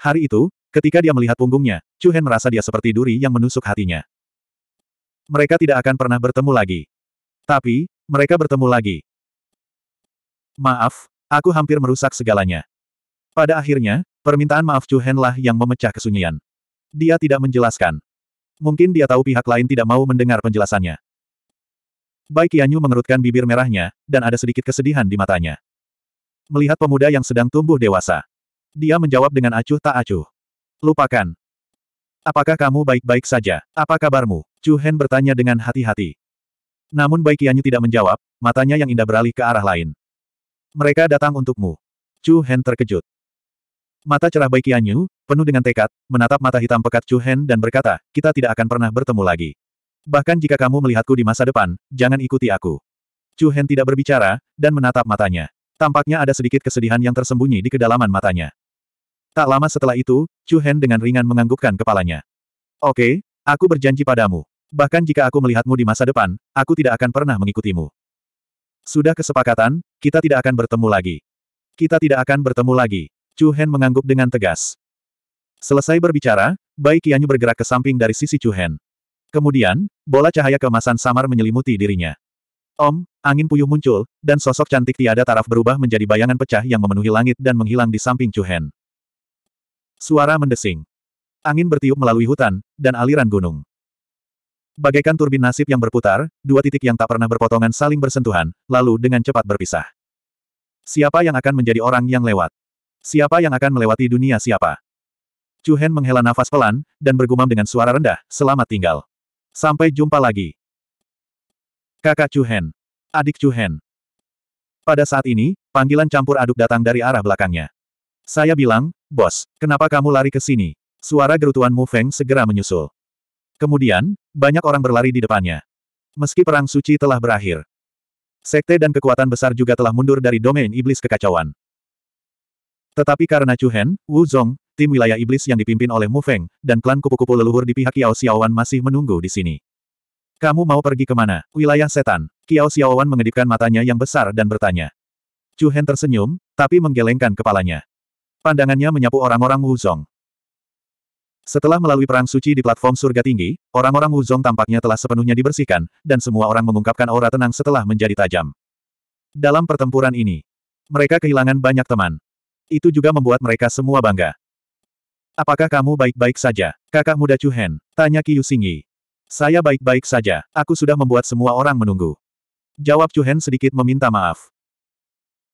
Hari itu, ketika dia melihat punggungnya, Chu Hen merasa dia seperti duri yang menusuk hatinya. Mereka tidak akan pernah bertemu lagi. Tapi, mereka bertemu lagi. Maaf, aku hampir merusak segalanya. Pada akhirnya, permintaan maaf Chu Hen lah yang memecah kesunyian. Dia tidak menjelaskan. Mungkin dia tahu pihak lain tidak mau mendengar penjelasannya. Bai Qianyu mengerutkan bibir merahnya, dan ada sedikit kesedihan di matanya. Melihat pemuda yang sedang tumbuh dewasa. Dia menjawab dengan acuh tak acuh. Lupakan. Apakah kamu baik-baik saja? Apa kabarmu? Chu Hen bertanya dengan hati-hati. Namun Bai Qianyu tidak menjawab, matanya yang indah beralih ke arah lain. Mereka datang untukmu. Chu Hen terkejut. Mata cerah Bai Qianyu, penuh dengan tekad, menatap mata hitam pekat Chu Hen dan berkata, kita tidak akan pernah bertemu lagi. Bahkan jika kamu melihatku di masa depan, jangan ikuti aku. Chu Hen tidak berbicara, dan menatap matanya. Tampaknya ada sedikit kesedihan yang tersembunyi di kedalaman matanya. Tak lama setelah itu, Chu Hen dengan ringan menganggukkan kepalanya. Oke, okay, aku berjanji padamu. Bahkan jika aku melihatmu di masa depan, aku tidak akan pernah mengikutimu. Sudah kesepakatan, kita tidak akan bertemu lagi. Kita tidak akan bertemu lagi. Chu Hen mengangguk dengan tegas. Selesai berbicara, Bai Qianyu bergerak ke samping dari sisi Chu Hen. Kemudian, bola cahaya kemasan samar menyelimuti dirinya. Om, angin puyuh muncul, dan sosok cantik tiada taraf berubah menjadi bayangan pecah yang memenuhi langit dan menghilang di samping Chu Hen. Suara mendesing. Angin bertiup melalui hutan, dan aliran gunung. Bagaikan turbin nasib yang berputar, dua titik yang tak pernah berpotongan saling bersentuhan, lalu dengan cepat berpisah. Siapa yang akan menjadi orang yang lewat? Siapa yang akan melewati dunia siapa? Chu Hen menghela nafas pelan, dan bergumam dengan suara rendah, selamat tinggal. Sampai jumpa lagi. Kakak Chu Hen. Adik Chu Hen. Pada saat ini, panggilan campur aduk datang dari arah belakangnya. Saya bilang, bos, kenapa kamu lari ke sini? Suara gerutuan Mu Feng segera menyusul. Kemudian, banyak orang berlari di depannya. Meski Perang Suci telah berakhir, sekte dan kekuatan besar juga telah mundur dari domain iblis kekacauan. Tetapi karena Chu Hen, Wu Zong, tim wilayah iblis yang dipimpin oleh Mu Feng, dan klan kupu-kupu leluhur di pihak Kiao Xiaowan masih menunggu di sini. Kamu mau pergi kemana? Wilayah setan. Kiao Xiaowan mengedipkan matanya yang besar dan bertanya. Chu Hen tersenyum, tapi menggelengkan kepalanya. Pandangannya menyapu orang-orang Wu Zong. Setelah melalui perang suci di platform surga tinggi, orang-orang Wu Zong tampaknya telah sepenuhnya dibersihkan, dan semua orang mengungkapkan aura tenang setelah menjadi tajam. Dalam pertempuran ini, mereka kehilangan banyak teman. Itu juga membuat mereka semua bangga. Apakah kamu baik-baik saja? Kakak muda Chu tanya Qiu Xingyi. Saya baik-baik saja, aku sudah membuat semua orang menunggu. Jawab Chu sedikit meminta maaf.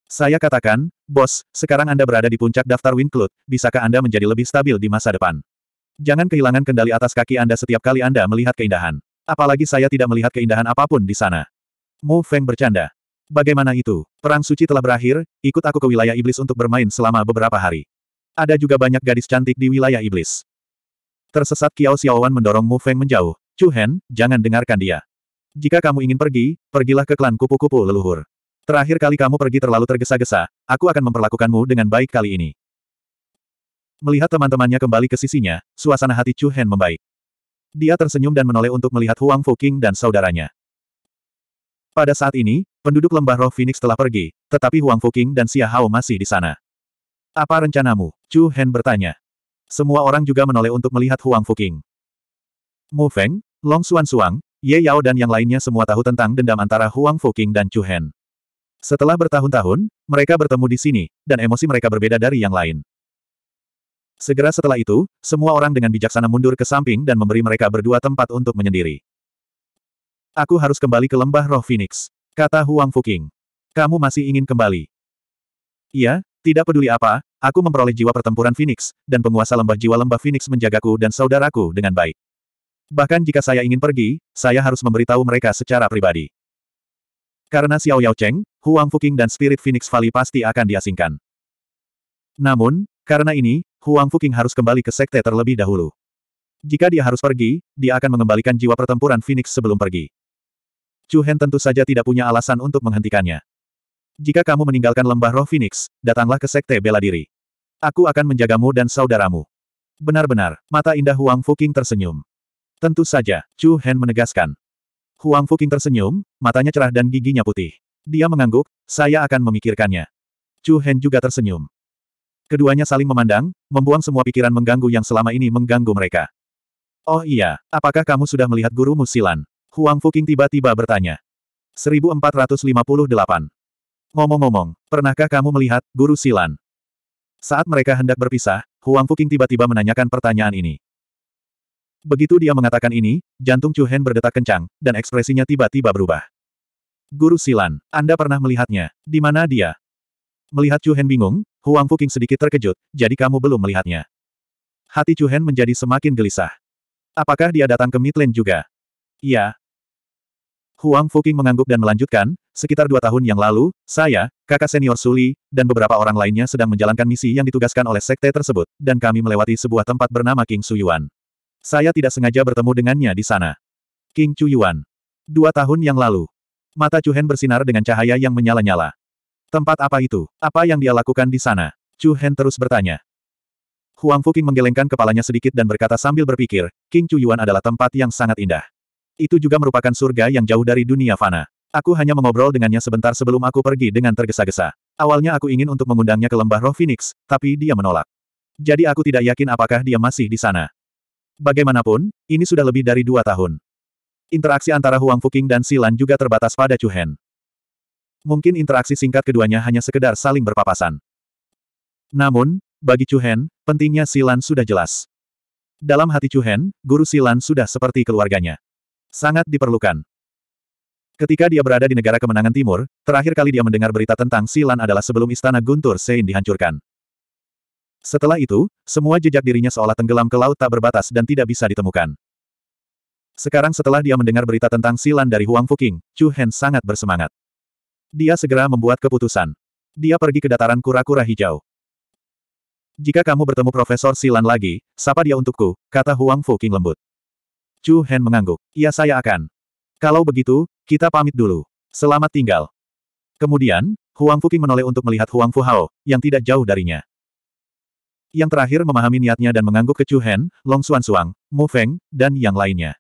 Saya katakan, bos, sekarang Anda berada di puncak daftar Winklut, bisakah Anda menjadi lebih stabil di masa depan? Jangan kehilangan kendali atas kaki Anda setiap kali Anda melihat keindahan. Apalagi saya tidak melihat keindahan apapun di sana. Mu Feng bercanda. Bagaimana itu? Perang suci telah berakhir, ikut aku ke wilayah iblis untuk bermain selama beberapa hari. Ada juga banyak gadis cantik di wilayah iblis. Tersesat Kiao Xiaowan mendorong Mu Feng menjauh. Chu Hen, jangan dengarkan dia. Jika kamu ingin pergi, pergilah ke klan kupu-kupu leluhur. Terakhir kali kamu pergi terlalu tergesa-gesa, aku akan memperlakukanmu dengan baik kali ini. Melihat teman-temannya kembali ke sisinya, suasana hati Chu Hen membaik. Dia tersenyum dan menoleh untuk melihat Huang Fuqing dan saudaranya. Pada saat ini, penduduk lembah roh Phoenix telah pergi, tetapi Huang Fuqing dan Xia Hao masih di sana. Apa rencanamu? Chu Hen bertanya. Semua orang juga menoleh untuk melihat Huang Fuqing. Mu Feng, Long Xuan Suang, Ye Yao dan yang lainnya semua tahu tentang dendam antara Huang Fuqing dan Chu Hen. Setelah bertahun-tahun, mereka bertemu di sini, dan emosi mereka berbeda dari yang lain. Segera setelah itu, semua orang dengan bijaksana mundur ke samping dan memberi mereka berdua tempat untuk menyendiri. Aku harus kembali ke lembah roh Phoenix. Kata Huang Fuqing. Kamu masih ingin kembali? Iya, tidak peduli apa, aku memperoleh jiwa pertempuran Phoenix, dan penguasa lembah jiwa lembah Phoenix menjagaku dan saudaraku dengan baik. Bahkan jika saya ingin pergi, saya harus memberitahu mereka secara pribadi. Karena Xiao Yao Cheng, Huang Fuqing dan Spirit Phoenix Valley pasti akan diasingkan. Namun, karena ini, Huang Fuqing harus kembali ke sekte terlebih dahulu. Jika dia harus pergi, dia akan mengembalikan jiwa pertempuran Phoenix sebelum pergi. Chu Hen tentu saja tidak punya alasan untuk menghentikannya. Jika kamu meninggalkan lembah roh Phoenix, datanglah ke sekte bela diri. Aku akan menjagamu dan saudaramu. Benar-benar, mata indah Huang Fuqing tersenyum. Tentu saja, Chu Hen menegaskan. Huang Fuqing tersenyum, matanya cerah dan giginya putih. Dia mengangguk, saya akan memikirkannya. Chu Hen juga tersenyum. Keduanya saling memandang, membuang semua pikiran mengganggu yang selama ini mengganggu mereka. Oh iya, apakah kamu sudah melihat gurumu Silan? Huang Fuqing tiba-tiba bertanya. 1458. Ngomong-ngomong, pernahkah kamu melihat, Guru Silan? Saat mereka hendak berpisah, Huang Fuqing tiba-tiba menanyakan pertanyaan ini. Begitu dia mengatakan ini, jantung Chu Hen berdetak kencang, dan ekspresinya tiba-tiba berubah. Guru Silan, Anda pernah melihatnya. Di mana dia? Melihat Chu Hen bingung, Huang Fuqing sedikit terkejut, jadi kamu belum melihatnya. Hati Chu Hen menjadi semakin gelisah. Apakah dia datang ke Midland juga? Iya, Huang Fuqing mengangguk dan melanjutkan, sekitar dua tahun yang lalu, saya, kakak senior Suli, dan beberapa orang lainnya sedang menjalankan misi yang ditugaskan oleh sekte tersebut, dan kami melewati sebuah tempat bernama King Suyuan. Saya tidak sengaja bertemu dengannya di sana. King Yuan. Dua tahun yang lalu. Mata Chu Hen bersinar dengan cahaya yang menyala-nyala. Tempat apa itu? Apa yang dia lakukan di sana? Chu Hen terus bertanya. Huang Fuqing menggelengkan kepalanya sedikit dan berkata sambil berpikir, King Yuan adalah tempat yang sangat indah. Itu juga merupakan surga yang jauh dari dunia fana. Aku hanya mengobrol dengannya sebentar sebelum aku pergi dengan tergesa-gesa. Awalnya aku ingin untuk mengundangnya ke lembah roh Phoenix, tapi dia menolak. Jadi aku tidak yakin apakah dia masih di sana. Bagaimanapun, ini sudah lebih dari dua tahun. Interaksi antara Huang Fuqing dan Silan juga terbatas pada Chu Hen. Mungkin interaksi singkat keduanya hanya sekedar saling berpapasan. Namun, bagi Chu Hen, pentingnya Silan sudah jelas. Dalam hati Chu Hen, guru Silan sudah seperti keluarganya. Sangat diperlukan. Ketika dia berada di negara kemenangan timur, terakhir kali dia mendengar berita tentang Silan adalah sebelum istana Guntur Sein dihancurkan. Setelah itu, semua jejak dirinya seolah tenggelam ke laut tak berbatas dan tidak bisa ditemukan. Sekarang setelah dia mendengar berita tentang Silan dari Huang Fuqing, Chu Hen sangat bersemangat. Dia segera membuat keputusan. Dia pergi ke dataran kura-kura hijau. Jika kamu bertemu Profesor Silan lagi, sapa dia untukku, kata Huang Fuqing lembut. Chu Hen mengangguk. Iya saya akan. Kalau begitu, kita pamit dulu. Selamat tinggal. Kemudian, Huang Fuqing menoleh untuk melihat Huang Fu Hao yang tidak jauh darinya. Yang terakhir memahami niatnya dan mengangguk ke Chu Hen, Long Xuan Suang, Mu Feng, dan yang lainnya.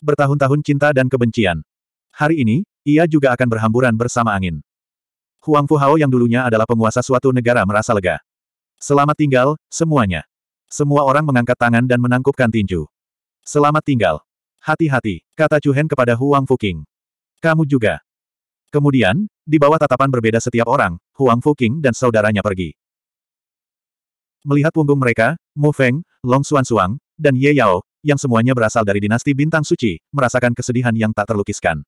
Bertahun-tahun cinta dan kebencian. Hari ini, ia juga akan berhamburan bersama angin. Huang Fu Hao yang dulunya adalah penguasa suatu negara merasa lega. Selamat tinggal, semuanya. Semua orang mengangkat tangan dan menangkupkan tinju. Selamat tinggal. Hati-hati, kata Hen kepada Huang Fuqing. Kamu juga. Kemudian, di bawah tatapan berbeda setiap orang, Huang Fuqing dan saudaranya pergi. Melihat punggung mereka, Mu Feng, Long Xuan Xuan, dan Ye Yao, yang semuanya berasal dari dinasti bintang suci, merasakan kesedihan yang tak terlukiskan.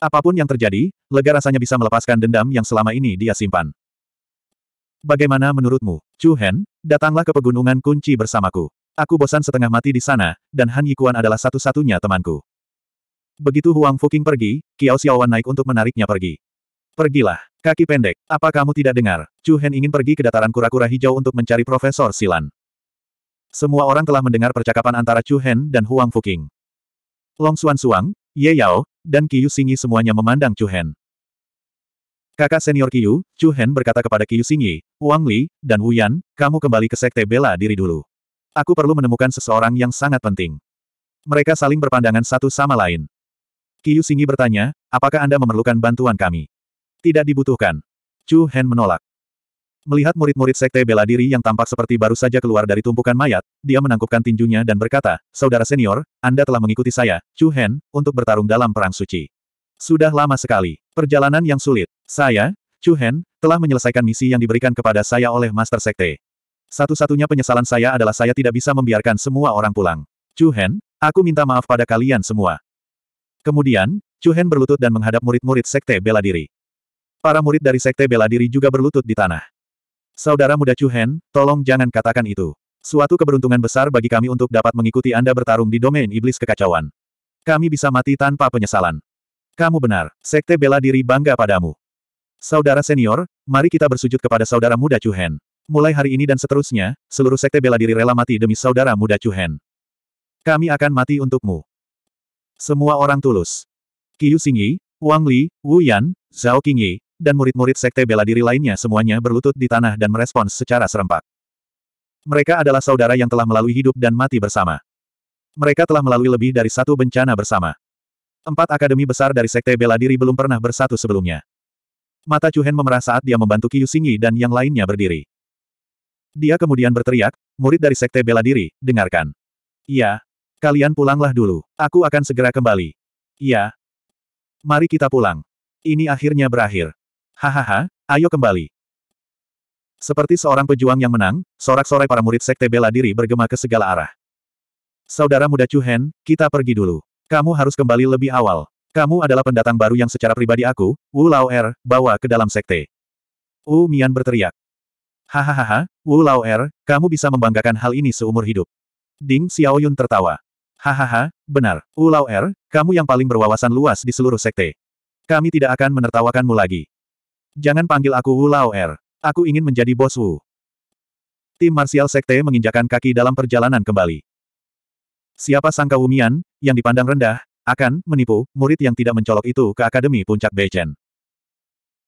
Apapun yang terjadi, Lega rasanya bisa melepaskan dendam yang selama ini dia simpan. Bagaimana menurutmu, Chu Hen, datanglah ke pegunungan kunci bersamaku. Aku bosan setengah mati di sana, dan Han Yikuan adalah satu-satunya temanku. Begitu Huang Fuqing pergi, Qiao Xiaowan naik untuk menariknya pergi. Pergilah, kaki pendek, apa kamu tidak dengar? Chu Hen ingin pergi ke dataran kura-kura hijau untuk mencari Profesor Silan. Semua orang telah mendengar percakapan antara Chu Hen dan Huang Fuqing. Long Xuan Suang, Ye Yao, dan Qiu Xingyi semuanya memandang Chu Hen. Kakak senior Qiu, Chu Hen berkata kepada Qiu Xingyi, Wang Li, dan Wu Yan, kamu kembali ke sekte bela diri dulu. Aku perlu menemukan seseorang yang sangat penting. Mereka saling berpandangan satu sama lain. Kiyu Singi bertanya, apakah Anda memerlukan bantuan kami? Tidak dibutuhkan. Chu Hen menolak. Melihat murid-murid sekte bela diri yang tampak seperti baru saja keluar dari tumpukan mayat, dia menangkupkan tinjunya dan berkata, Saudara senior, Anda telah mengikuti saya, Chu Hen, untuk bertarung dalam perang suci. Sudah lama sekali. Perjalanan yang sulit. Saya, Chu Hen, telah menyelesaikan misi yang diberikan kepada saya oleh Master Sekte. Satu-satunya penyesalan saya adalah saya tidak bisa membiarkan semua orang pulang. Chu Hen, aku minta maaf pada kalian semua. Kemudian, Chu Hen berlutut dan menghadap murid-murid sekte bela diri. Para murid dari sekte bela diri juga berlutut di tanah. Saudara muda Chu Hen, tolong jangan katakan itu. Suatu keberuntungan besar bagi kami untuk dapat mengikuti Anda bertarung di domain iblis kekacauan. Kami bisa mati tanpa penyesalan. Kamu benar, sekte bela diri bangga padamu. Saudara senior, mari kita bersujud kepada saudara muda Chu Hen mulai hari ini dan seterusnya, seluruh sekte bela diri rela mati demi saudara muda Cuhen. Kami akan mati untukmu. Semua orang tulus. Qiu Xingyi, Wang Li, Wu Yan, Zhao Qingyi, dan murid-murid sekte bela diri lainnya semuanya berlutut di tanah dan merespons secara serempak. Mereka adalah saudara yang telah melalui hidup dan mati bersama. Mereka telah melalui lebih dari satu bencana bersama. Empat akademi besar dari sekte bela diri belum pernah bersatu sebelumnya. Mata Cuhen memerah saat dia membantu Qiu Xingyi dan yang lainnya berdiri. Dia kemudian berteriak, murid dari sekte bela diri, dengarkan. Iya. Kalian pulanglah dulu. Aku akan segera kembali. Iya. Mari kita pulang. Ini akhirnya berakhir. Hahaha, ayo kembali. Seperti seorang pejuang yang menang, sorak-sorai para murid sekte bela diri bergema ke segala arah. Saudara muda Chuhen, kita pergi dulu. Kamu harus kembali lebih awal. Kamu adalah pendatang baru yang secara pribadi aku, Wu Lao Er, bawa ke dalam sekte. Wu Mian berteriak. Hahaha, Wu Lao Er, kamu bisa membanggakan hal ini seumur hidup. Ding Xiaoyun tertawa. Hahaha, benar, Wu Lao Er, kamu yang paling berwawasan luas di seluruh sekte. Kami tidak akan menertawakanmu lagi. Jangan panggil aku Wu Lao Er. Aku ingin menjadi bos Wu. Tim marsial sekte menginjakan kaki dalam perjalanan kembali. Siapa sangka Mian, yang dipandang rendah, akan menipu murid yang tidak mencolok itu ke Akademi Puncak Bechen.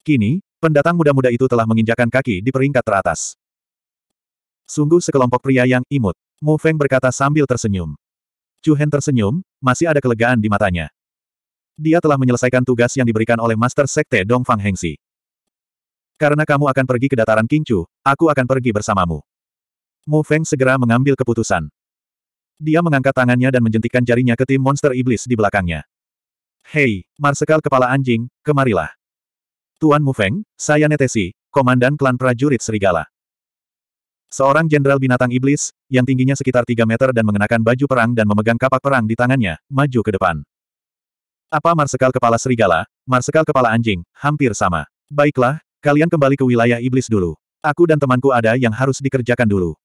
Kini, Pendatang muda-muda itu telah menginjakan kaki di peringkat teratas. Sungguh sekelompok pria yang imut. Mu Feng berkata sambil tersenyum. Chu Hen tersenyum, masih ada kelegaan di matanya. Dia telah menyelesaikan tugas yang diberikan oleh Master Sekte Dong Fang Hengsi. Karena kamu akan pergi ke dataran Chu, aku akan pergi bersamamu. Mu Feng segera mengambil keputusan. Dia mengangkat tangannya dan menjentikan jarinya ke tim monster iblis di belakangnya. Hei, Marsekal Kepala Anjing, kemarilah. Tuan Mu Feng, saya Netesi, Komandan Klan Prajurit Serigala. Seorang jenderal binatang iblis, yang tingginya sekitar 3 meter dan mengenakan baju perang dan memegang kapak perang di tangannya, maju ke depan. Apa Marsekal Kepala Serigala, Marsekal Kepala Anjing, hampir sama. Baiklah, kalian kembali ke wilayah iblis dulu. Aku dan temanku ada yang harus dikerjakan dulu.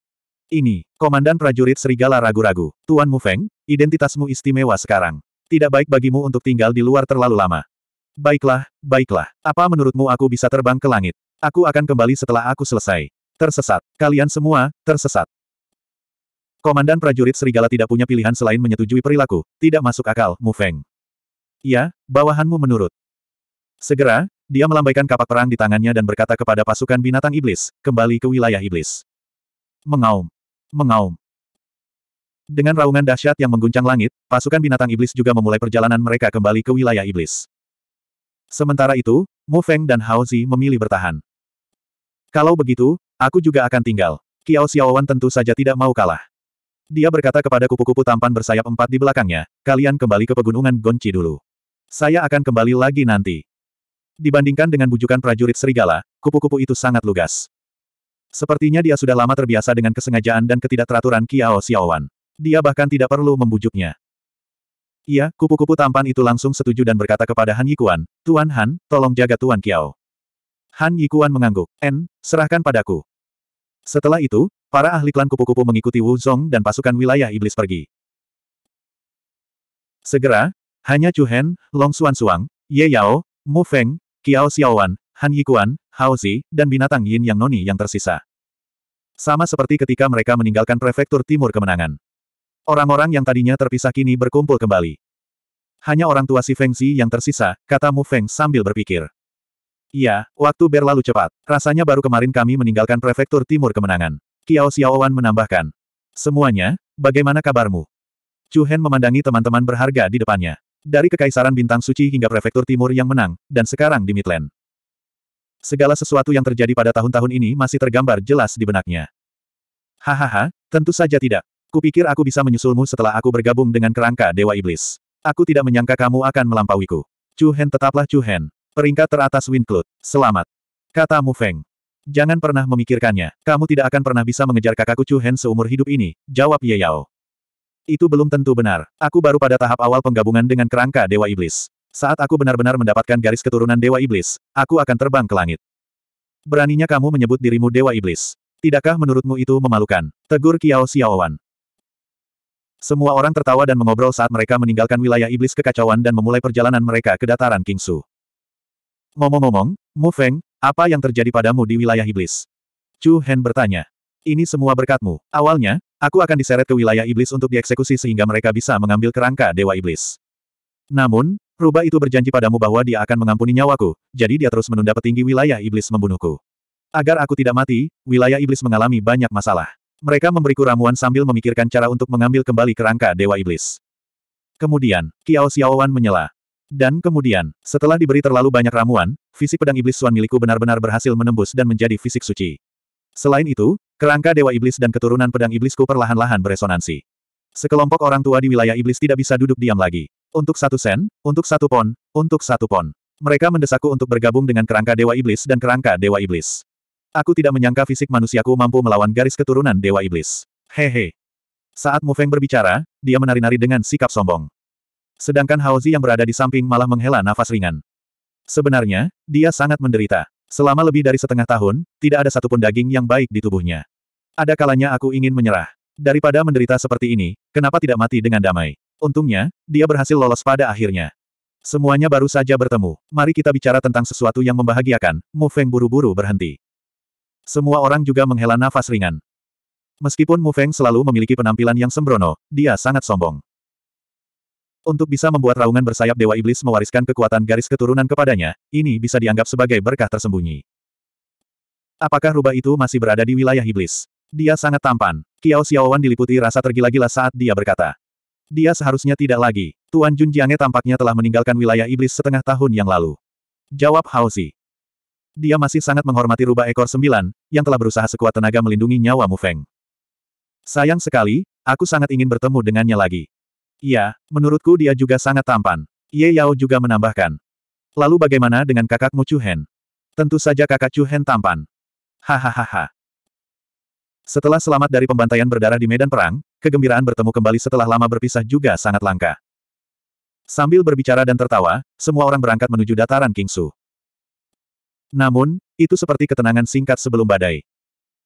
Ini, Komandan Prajurit Serigala ragu-ragu. Tuan Mu Feng, identitasmu istimewa sekarang. Tidak baik bagimu untuk tinggal di luar terlalu lama. Baiklah, baiklah. Apa menurutmu aku bisa terbang ke langit? Aku akan kembali setelah aku selesai. Tersesat. Kalian semua, tersesat. Komandan prajurit serigala tidak punya pilihan selain menyetujui perilaku. Tidak masuk akal, Mu Feng. Ya, bawahanmu menurut. Segera, dia melambaikan kapak perang di tangannya dan berkata kepada pasukan binatang iblis, kembali ke wilayah iblis. Mengaum. Mengaum. Dengan raungan dahsyat yang mengguncang langit, pasukan binatang iblis juga memulai perjalanan mereka kembali ke wilayah iblis. Sementara itu, Mu Feng dan Hao Zi memilih bertahan. Kalau begitu, aku juga akan tinggal. Kiao Xiaowan tentu saja tidak mau kalah. Dia berkata kepada kupu-kupu tampan bersayap empat di belakangnya, kalian kembali ke pegunungan Gonci dulu. Saya akan kembali lagi nanti. Dibandingkan dengan bujukan prajurit serigala, kupu-kupu itu sangat lugas. Sepertinya dia sudah lama terbiasa dengan kesengajaan dan ketidakteraturan Kiao Xiaowan. Dia bahkan tidak perlu membujuknya. Iya, kupu-kupu tampan itu langsung setuju dan berkata kepada Han Yikuan, Tuan Han, tolong jaga Tuan Kiao. Han Yikuan mengangguk, En, serahkan padaku. Setelah itu, para ahli klan kupu-kupu mengikuti Wu Zong dan pasukan wilayah iblis pergi. Segera, hanya Chu Hen, Long Xuan Suang, Ye Yao, Mu Feng, Kiao Xiaowan, Han Yikuan, Hao Zi, dan binatang Yin Yang Noni yang tersisa. Sama seperti ketika mereka meninggalkan prefektur timur kemenangan. Orang-orang yang tadinya terpisah kini berkumpul kembali. Hanya orang tua si Feng Zi yang tersisa, kata Mu Feng sambil berpikir. Iya, waktu berlalu cepat. Rasanya baru kemarin kami meninggalkan prefektur timur kemenangan. Kiao Xiaowan menambahkan. Semuanya, bagaimana kabarmu? Chu Hen memandangi teman-teman berharga di depannya. Dari Kekaisaran Bintang Suci hingga Prefektur Timur yang menang, dan sekarang di Midland. Segala sesuatu yang terjadi pada tahun-tahun ini masih tergambar jelas di benaknya. Hahaha, tentu saja tidak. Kupikir aku bisa menyusulmu setelah aku bergabung dengan kerangka Dewa Iblis. Aku tidak menyangka kamu akan melampauiku. Chu Hen tetaplah Chu Hen. Peringkat teratas Winclut. Selamat. Kata Mu Feng. Jangan pernah memikirkannya. Kamu tidak akan pernah bisa mengejar kakakku Chu Hen seumur hidup ini, jawab Ye Yao. Itu belum tentu benar. Aku baru pada tahap awal penggabungan dengan kerangka Dewa Iblis. Saat aku benar-benar mendapatkan garis keturunan Dewa Iblis, aku akan terbang ke langit. Beraninya kamu menyebut dirimu Dewa Iblis. Tidakkah menurutmu itu memalukan? Tegur Kiao Xiaowan. Semua orang tertawa dan mengobrol saat mereka meninggalkan wilayah iblis kekacauan dan memulai perjalanan mereka ke dataran Kingsu. Ngomong-ngomong, Mu Feng, apa yang terjadi padamu di wilayah iblis? Chu Hen bertanya. Ini semua berkatmu. Awalnya, aku akan diseret ke wilayah iblis untuk dieksekusi sehingga mereka bisa mengambil kerangka Dewa Iblis. Namun, rubah itu berjanji padamu bahwa dia akan mengampuni nyawaku, jadi dia terus menunda petinggi wilayah iblis membunuhku. Agar aku tidak mati, wilayah iblis mengalami banyak masalah. Mereka memberiku ramuan sambil memikirkan cara untuk mengambil kembali kerangka Dewa Iblis. Kemudian, Kiao Xiaowan menyela. Dan kemudian, setelah diberi terlalu banyak ramuan, fisik pedang iblis Suan milikku benar-benar berhasil menembus dan menjadi fisik suci. Selain itu, kerangka Dewa Iblis dan keturunan pedang iblisku perlahan-lahan beresonansi. Sekelompok orang tua di wilayah iblis tidak bisa duduk diam lagi. Untuk satu sen, untuk satu pon, untuk satu pon. Mereka mendesakku untuk bergabung dengan kerangka Dewa Iblis dan kerangka Dewa Iblis. Aku tidak menyangka fisik manusiaku mampu melawan garis keturunan Dewa Iblis. Hehe. Saat Mu Feng berbicara, dia menari-nari dengan sikap sombong. Sedangkan Hao Zi yang berada di samping malah menghela nafas ringan. Sebenarnya, dia sangat menderita. Selama lebih dari setengah tahun, tidak ada satupun daging yang baik di tubuhnya. Ada kalanya aku ingin menyerah. Daripada menderita seperti ini, kenapa tidak mati dengan damai? Untungnya, dia berhasil lolos pada akhirnya. Semuanya baru saja bertemu. Mari kita bicara tentang sesuatu yang membahagiakan. Mu Feng buru-buru berhenti. Semua orang juga menghela nafas ringan. Meskipun Mu Feng selalu memiliki penampilan yang sembrono, dia sangat sombong. Untuk bisa membuat raungan bersayap Dewa Iblis mewariskan kekuatan garis keturunan kepadanya, ini bisa dianggap sebagai berkah tersembunyi. Apakah rubah itu masih berada di wilayah iblis? Dia sangat tampan. Kiao Xiaowan diliputi rasa tergila-gila saat dia berkata. Dia seharusnya tidak lagi. Tuan Jun Jiange tampaknya telah meninggalkan wilayah iblis setengah tahun yang lalu. Jawab Hauzi. Dia masih sangat menghormati rubah ekor sembilan, yang telah berusaha sekuat tenaga melindungi nyawa Mu Feng. Sayang sekali, aku sangat ingin bertemu dengannya lagi. Iya, menurutku dia juga sangat tampan. Ye Yao juga menambahkan. Lalu bagaimana dengan kakakmu Chu Hen? Tentu saja kakak Chu Hen tampan. Hahaha. Setelah selamat dari pembantaian berdarah di medan perang, kegembiraan bertemu kembali setelah lama berpisah juga sangat langka. Sambil berbicara dan tertawa, semua orang berangkat menuju dataran Kingsu. Namun, itu seperti ketenangan singkat sebelum badai.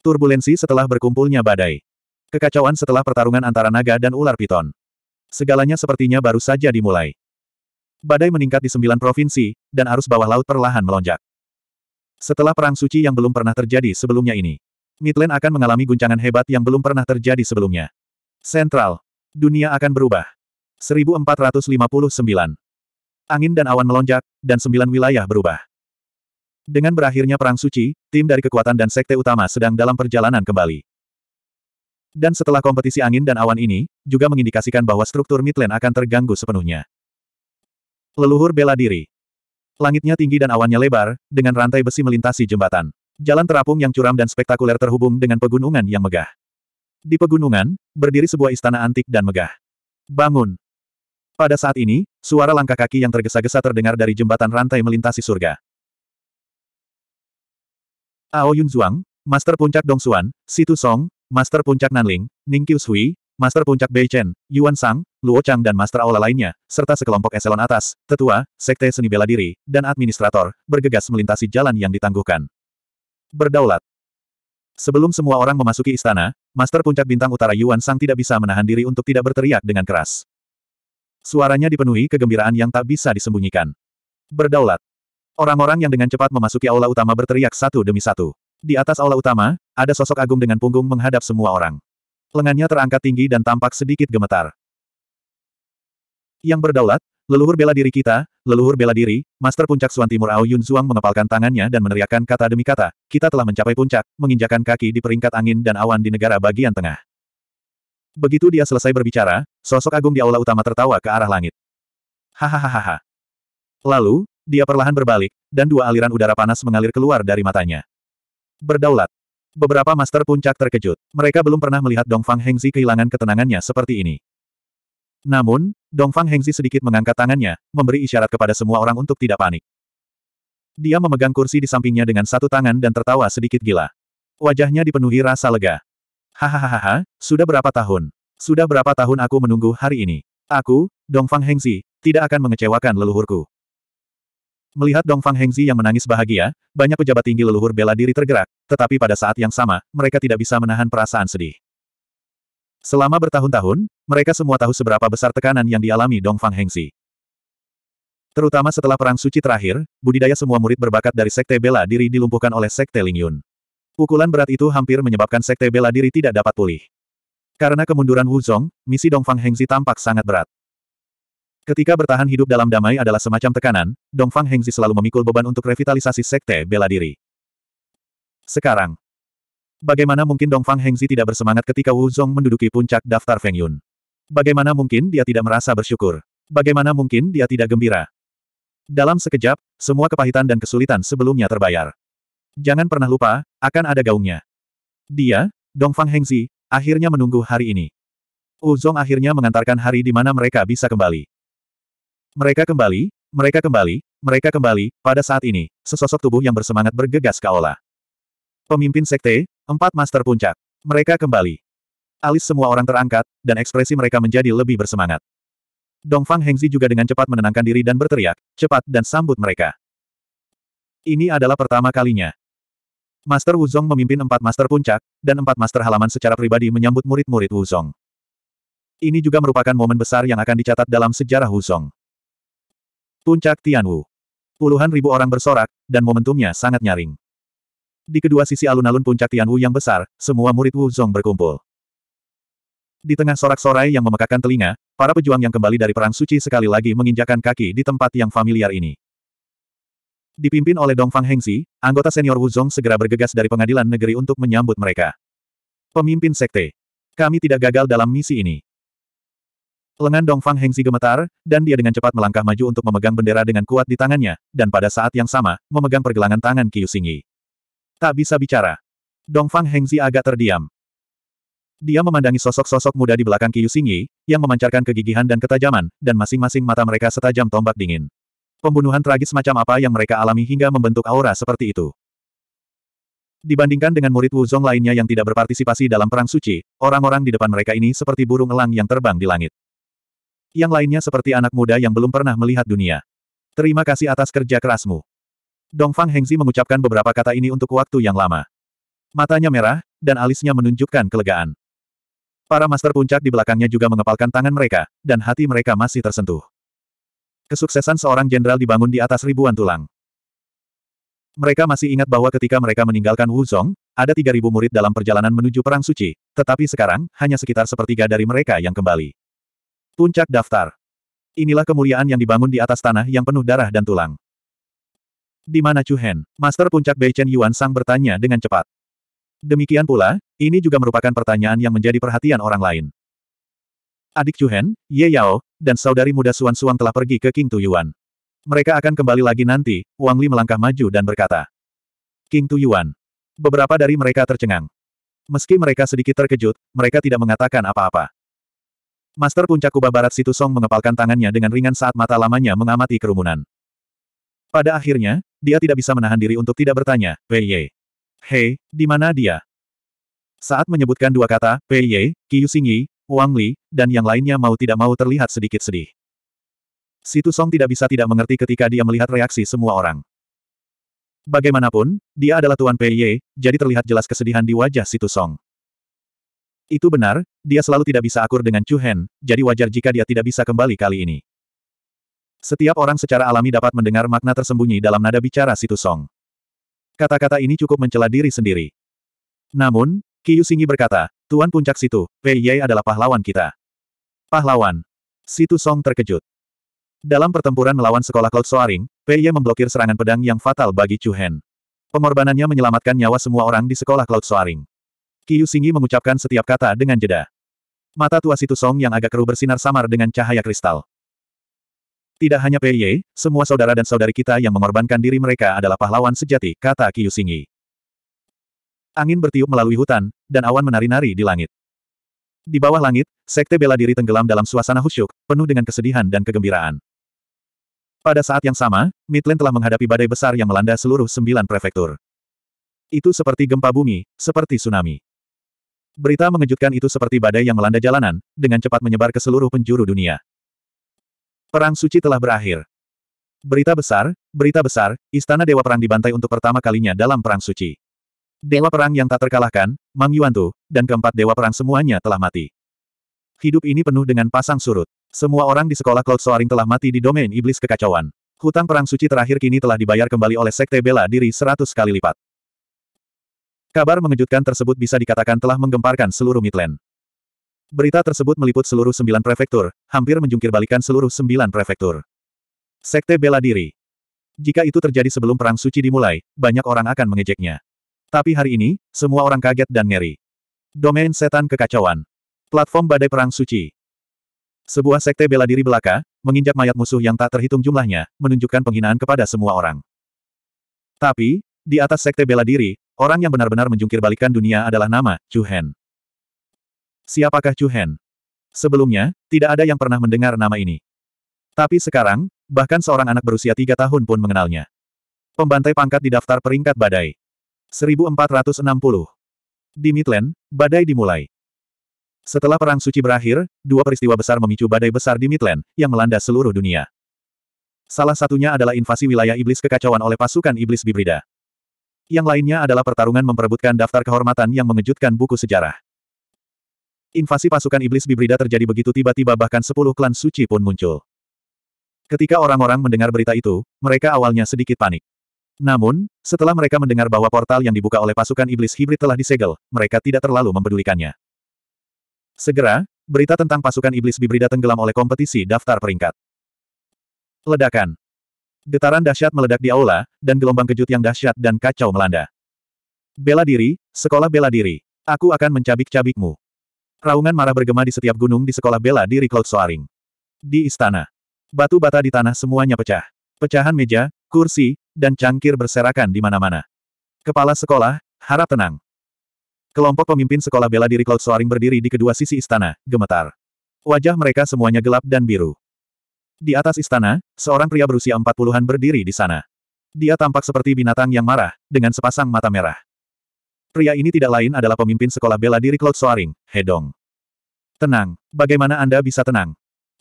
Turbulensi setelah berkumpulnya badai. Kekacauan setelah pertarungan antara naga dan ular piton. Segalanya sepertinya baru saja dimulai. Badai meningkat di sembilan provinsi, dan arus bawah laut perlahan melonjak. Setelah perang suci yang belum pernah terjadi sebelumnya ini, Midland akan mengalami guncangan hebat yang belum pernah terjadi sebelumnya. Sentral. Dunia akan berubah. 1459. Angin dan awan melonjak, dan sembilan wilayah berubah. Dengan berakhirnya Perang Suci, tim dari kekuatan dan sekte utama sedang dalam perjalanan kembali. Dan setelah kompetisi angin dan awan ini, juga mengindikasikan bahwa struktur Midland akan terganggu sepenuhnya. Leluhur bela diri. Langitnya tinggi dan awannya lebar, dengan rantai besi melintasi jembatan. Jalan terapung yang curam dan spektakuler terhubung dengan pegunungan yang megah. Di pegunungan, berdiri sebuah istana antik dan megah. Bangun! Pada saat ini, suara langkah kaki yang tergesa-gesa terdengar dari jembatan rantai melintasi surga. Ao Yun Zhuang, Master Puncak Dong Xuan, Situ Song, Master Puncak Nanling, Ning Qiu Shui, Master Puncak Bei Chen, Yuan Sang, Luo Chang dan Master Aula lainnya, serta sekelompok eselon atas, tetua, sekte seni bela diri, dan administrator, bergegas melintasi jalan yang ditangguhkan. Berdaulat. Sebelum semua orang memasuki istana, Master Puncak Bintang Utara Yuan Sang tidak bisa menahan diri untuk tidak berteriak dengan keras. Suaranya dipenuhi kegembiraan yang tak bisa disembunyikan. Berdaulat. Orang-orang yang dengan cepat memasuki aula utama berteriak satu demi satu. Di atas aula utama, ada sosok agung dengan punggung menghadap semua orang. Lengannya terangkat tinggi dan tampak sedikit gemetar. Yang berdaulat, leluhur bela diri kita, leluhur bela diri, Master Puncak Suan Timur Ao Yun Zhuang mengepalkan tangannya dan meneriakkan kata demi kata, kita telah mencapai puncak, menginjakan kaki di peringkat angin dan awan di negara bagian tengah. Begitu dia selesai berbicara, sosok agung di aula utama tertawa ke arah langit. Hahaha. Lalu, dia perlahan berbalik, dan dua aliran udara panas mengalir keluar dari matanya. Berdaulat. Beberapa master puncak terkejut. Mereka belum pernah melihat Dongfang Hengzi kehilangan ketenangannya seperti ini. Namun, Dongfang Hengzi sedikit mengangkat tangannya, memberi isyarat kepada semua orang untuk tidak panik. Dia memegang kursi di sampingnya dengan satu tangan dan tertawa sedikit gila. Wajahnya dipenuhi rasa lega. Hahaha, sudah berapa tahun? Sudah berapa tahun aku menunggu hari ini? Aku, Dongfang Hengzi, tidak akan mengecewakan leluhurku. Melihat Dongfang Hengzi yang menangis bahagia, banyak pejabat tinggi leluhur bela diri tergerak, tetapi pada saat yang sama, mereka tidak bisa menahan perasaan sedih. Selama bertahun-tahun, mereka semua tahu seberapa besar tekanan yang dialami Dongfang Hengzi. Terutama setelah Perang Suci terakhir, budidaya semua murid berbakat dari Sekte Bela Diri dilumpuhkan oleh Sekte Lingyun. Pukulan berat itu hampir menyebabkan Sekte Bela Diri tidak dapat pulih. Karena kemunduran Wu Zong, misi Dongfang Hengzi tampak sangat berat. Ketika bertahan hidup dalam damai adalah semacam tekanan, Dongfang Hengzi selalu memikul beban untuk revitalisasi sekte bela diri. Sekarang, bagaimana mungkin Dongfang Hengzi tidak bersemangat ketika Wu Zong menduduki puncak daftar Feng Yun? Bagaimana mungkin dia tidak merasa bersyukur? Bagaimana mungkin dia tidak gembira? Dalam sekejap, semua kepahitan dan kesulitan sebelumnya terbayar. Jangan pernah lupa, akan ada gaungnya. Dia, Dongfang Hengzi, akhirnya menunggu hari ini. Wu Zong akhirnya mengantarkan hari di mana mereka bisa kembali. Mereka kembali, mereka kembali, mereka kembali, pada saat ini, sesosok tubuh yang bersemangat bergegas ke Aula. Pemimpin sekte, empat master puncak. Mereka kembali. Alis semua orang terangkat, dan ekspresi mereka menjadi lebih bersemangat. Dongfang Hengzi juga dengan cepat menenangkan diri dan berteriak, cepat dan sambut mereka. Ini adalah pertama kalinya. Master Wuzong memimpin empat master puncak, dan empat master halaman secara pribadi menyambut murid-murid Wuzong. Ini juga merupakan momen besar yang akan dicatat dalam sejarah Wuzong. Puncak Tianwu. Puluhan ribu orang bersorak, dan momentumnya sangat nyaring. Di kedua sisi alun-alun puncak Tianwu yang besar, semua murid Wu Zong berkumpul. Di tengah sorak-sorai yang memekakan telinga, para pejuang yang kembali dari Perang Suci sekali lagi menginjakan kaki di tempat yang familiar ini. Dipimpin oleh Dongfang Hengsi, anggota senior Wu Zong segera bergegas dari pengadilan negeri untuk menyambut mereka. Pemimpin Sekte. Kami tidak gagal dalam misi ini. Lengan Dongfang Hengzi gemetar, dan dia dengan cepat melangkah maju untuk memegang bendera dengan kuat di tangannya, dan pada saat yang sama, memegang pergelangan tangan Qiu Xingyi. Tak bisa bicara. Dongfang Hengzi agak terdiam. Dia memandangi sosok-sosok muda di belakang Qiu Xingyi, yang memancarkan kegigihan dan ketajaman, dan masing-masing mata mereka setajam tombak dingin. Pembunuhan tragis macam apa yang mereka alami hingga membentuk aura seperti itu. Dibandingkan dengan murid Wuzong lainnya yang tidak berpartisipasi dalam perang suci, orang-orang di depan mereka ini seperti burung elang yang terbang di langit. Yang lainnya seperti anak muda yang belum pernah melihat dunia. Terima kasih atas kerja kerasmu. Dongfang Hengzi mengucapkan beberapa kata ini untuk waktu yang lama. Matanya merah, dan alisnya menunjukkan kelegaan. Para master puncak di belakangnya juga mengepalkan tangan mereka, dan hati mereka masih tersentuh. Kesuksesan seorang jenderal dibangun di atas ribuan tulang. Mereka masih ingat bahwa ketika mereka meninggalkan Wuzong, ada 3.000 murid dalam perjalanan menuju Perang Suci, tetapi sekarang, hanya sekitar sepertiga dari mereka yang kembali. Puncak daftar. Inilah kemuliaan yang dibangun di atas tanah yang penuh darah dan tulang. Di mana Chu Hen? Master puncak Bei Chen Yuan Sang bertanya dengan cepat. Demikian pula, ini juga merupakan pertanyaan yang menjadi perhatian orang lain. Adik Chu Hen, Ye Yao, dan saudari muda Suan Suang telah pergi ke King Tuyuan. Mereka akan kembali lagi nanti, Wang Li melangkah maju dan berkata. King Tuyuan. Beberapa dari mereka tercengang. Meski mereka sedikit terkejut, mereka tidak mengatakan apa-apa. Master Puncak Kubah Barat Situ Song mengepalkan tangannya dengan ringan saat mata lamanya mengamati kerumunan. Pada akhirnya, dia tidak bisa menahan diri untuk tidak bertanya, Pei Ye, Hei, di mana dia? Saat menyebutkan dua kata, Pei Ye, Qiu Xingyi, Wang Li, dan yang lainnya mau tidak mau terlihat sedikit sedih. Situ Song tidak bisa tidak mengerti ketika dia melihat reaksi semua orang. Bagaimanapun, dia adalah Tuan Pei Ye, jadi terlihat jelas kesedihan di wajah Situ Song. Itu benar, dia selalu tidak bisa akur dengan Chu Hen, jadi wajar jika dia tidak bisa kembali kali ini. Setiap orang secara alami dapat mendengar makna tersembunyi dalam nada bicara Situ Song. Kata-kata ini cukup mencela diri sendiri. Namun, Kiyu Singi berkata, Tuan Puncak Situ, Pei Ye adalah pahlawan kita. Pahlawan. Situ Song terkejut. Dalam pertempuran melawan sekolah Cloud Soaring, Pei Ye memblokir serangan pedang yang fatal bagi Chu Hen. Pengorbanannya menyelamatkan nyawa semua orang di sekolah Cloud Soaring. Qi Singi mengucapkan setiap kata dengan jeda. Mata tua situ Song yang agak keruh bersinar samar dengan cahaya kristal. Tidak hanya Pei Ye, semua saudara dan saudari kita yang mengorbankan diri mereka adalah pahlawan sejati, kata Qi Singi. Angin bertiup melalui hutan, dan awan menari-nari di langit. Di bawah langit, sekte bela diri tenggelam dalam suasana khusyuk, penuh dengan kesedihan dan kegembiraan. Pada saat yang sama, Midland telah menghadapi badai besar yang melanda seluruh sembilan prefektur. Itu seperti gempa bumi, seperti tsunami. Berita mengejutkan itu seperti badai yang melanda jalanan, dengan cepat menyebar ke seluruh penjuru dunia. Perang suci telah berakhir. Berita besar, berita besar, Istana Dewa Perang dibantai untuk pertama kalinya dalam Perang Suci. Dewa Perang yang tak terkalahkan, Mang Yuantu, dan keempat Dewa Perang semuanya telah mati. Hidup ini penuh dengan pasang surut. Semua orang di sekolah Cloud Soaring telah mati di domain iblis kekacauan. Hutang Perang Suci terakhir kini telah dibayar kembali oleh Sekte Bela Diri seratus kali lipat. Kabar mengejutkan tersebut bisa dikatakan telah menggemparkan seluruh Midland. Berita tersebut meliput seluruh sembilan prefektur, hampir menjungkirbalikan seluruh sembilan prefektur. Sekte bela diri. Jika itu terjadi sebelum Perang Suci dimulai, banyak orang akan mengejeknya. Tapi hari ini, semua orang kaget dan ngeri. Domain Setan Kekacauan. Platform Badai Perang Suci. Sebuah sekte bela diri belaka, menginjak mayat musuh yang tak terhitung jumlahnya, menunjukkan penghinaan kepada semua orang. Tapi, di atas sekte bela diri, Orang yang benar-benar menjungkir dunia adalah nama, Chu Hen. Siapakah Chu Hen? Sebelumnya, tidak ada yang pernah mendengar nama ini. Tapi sekarang, bahkan seorang anak berusia tiga tahun pun mengenalnya. Pembantai pangkat di daftar peringkat badai. 1460. Di Midland, badai dimulai. Setelah Perang Suci berakhir, dua peristiwa besar memicu badai besar di Midland, yang melanda seluruh dunia. Salah satunya adalah invasi wilayah iblis kekacauan oleh pasukan iblis Bibrida. Yang lainnya adalah pertarungan memperebutkan daftar kehormatan yang mengejutkan buku sejarah. Invasi pasukan iblis bibrida terjadi begitu tiba-tiba bahkan sepuluh klan suci pun muncul. Ketika orang-orang mendengar berita itu, mereka awalnya sedikit panik. Namun, setelah mereka mendengar bahwa portal yang dibuka oleh pasukan iblis hibrid telah disegel, mereka tidak terlalu mempedulikannya. Segera, berita tentang pasukan iblis bibrida tenggelam oleh kompetisi daftar peringkat. Ledakan. Getaran dahsyat meledak di aula, dan gelombang kejut yang dahsyat dan kacau melanda. Bela diri, sekolah bela diri. Aku akan mencabik-cabikmu. Raungan marah bergema di setiap gunung di sekolah bela diri Cloud Soaring. Di istana. Batu bata di tanah semuanya pecah. Pecahan meja, kursi, dan cangkir berserakan di mana-mana. Kepala sekolah, harap tenang. Kelompok pemimpin sekolah bela diri Cloud Soaring berdiri di kedua sisi istana, gemetar. Wajah mereka semuanya gelap dan biru. Di atas istana, seorang pria berusia empat puluhan berdiri di sana. Dia tampak seperti binatang yang marah, dengan sepasang mata merah. Pria ini tidak lain adalah pemimpin sekolah bela diri Cloud Soaring, Hedong. Tenang, bagaimana Anda bisa tenang?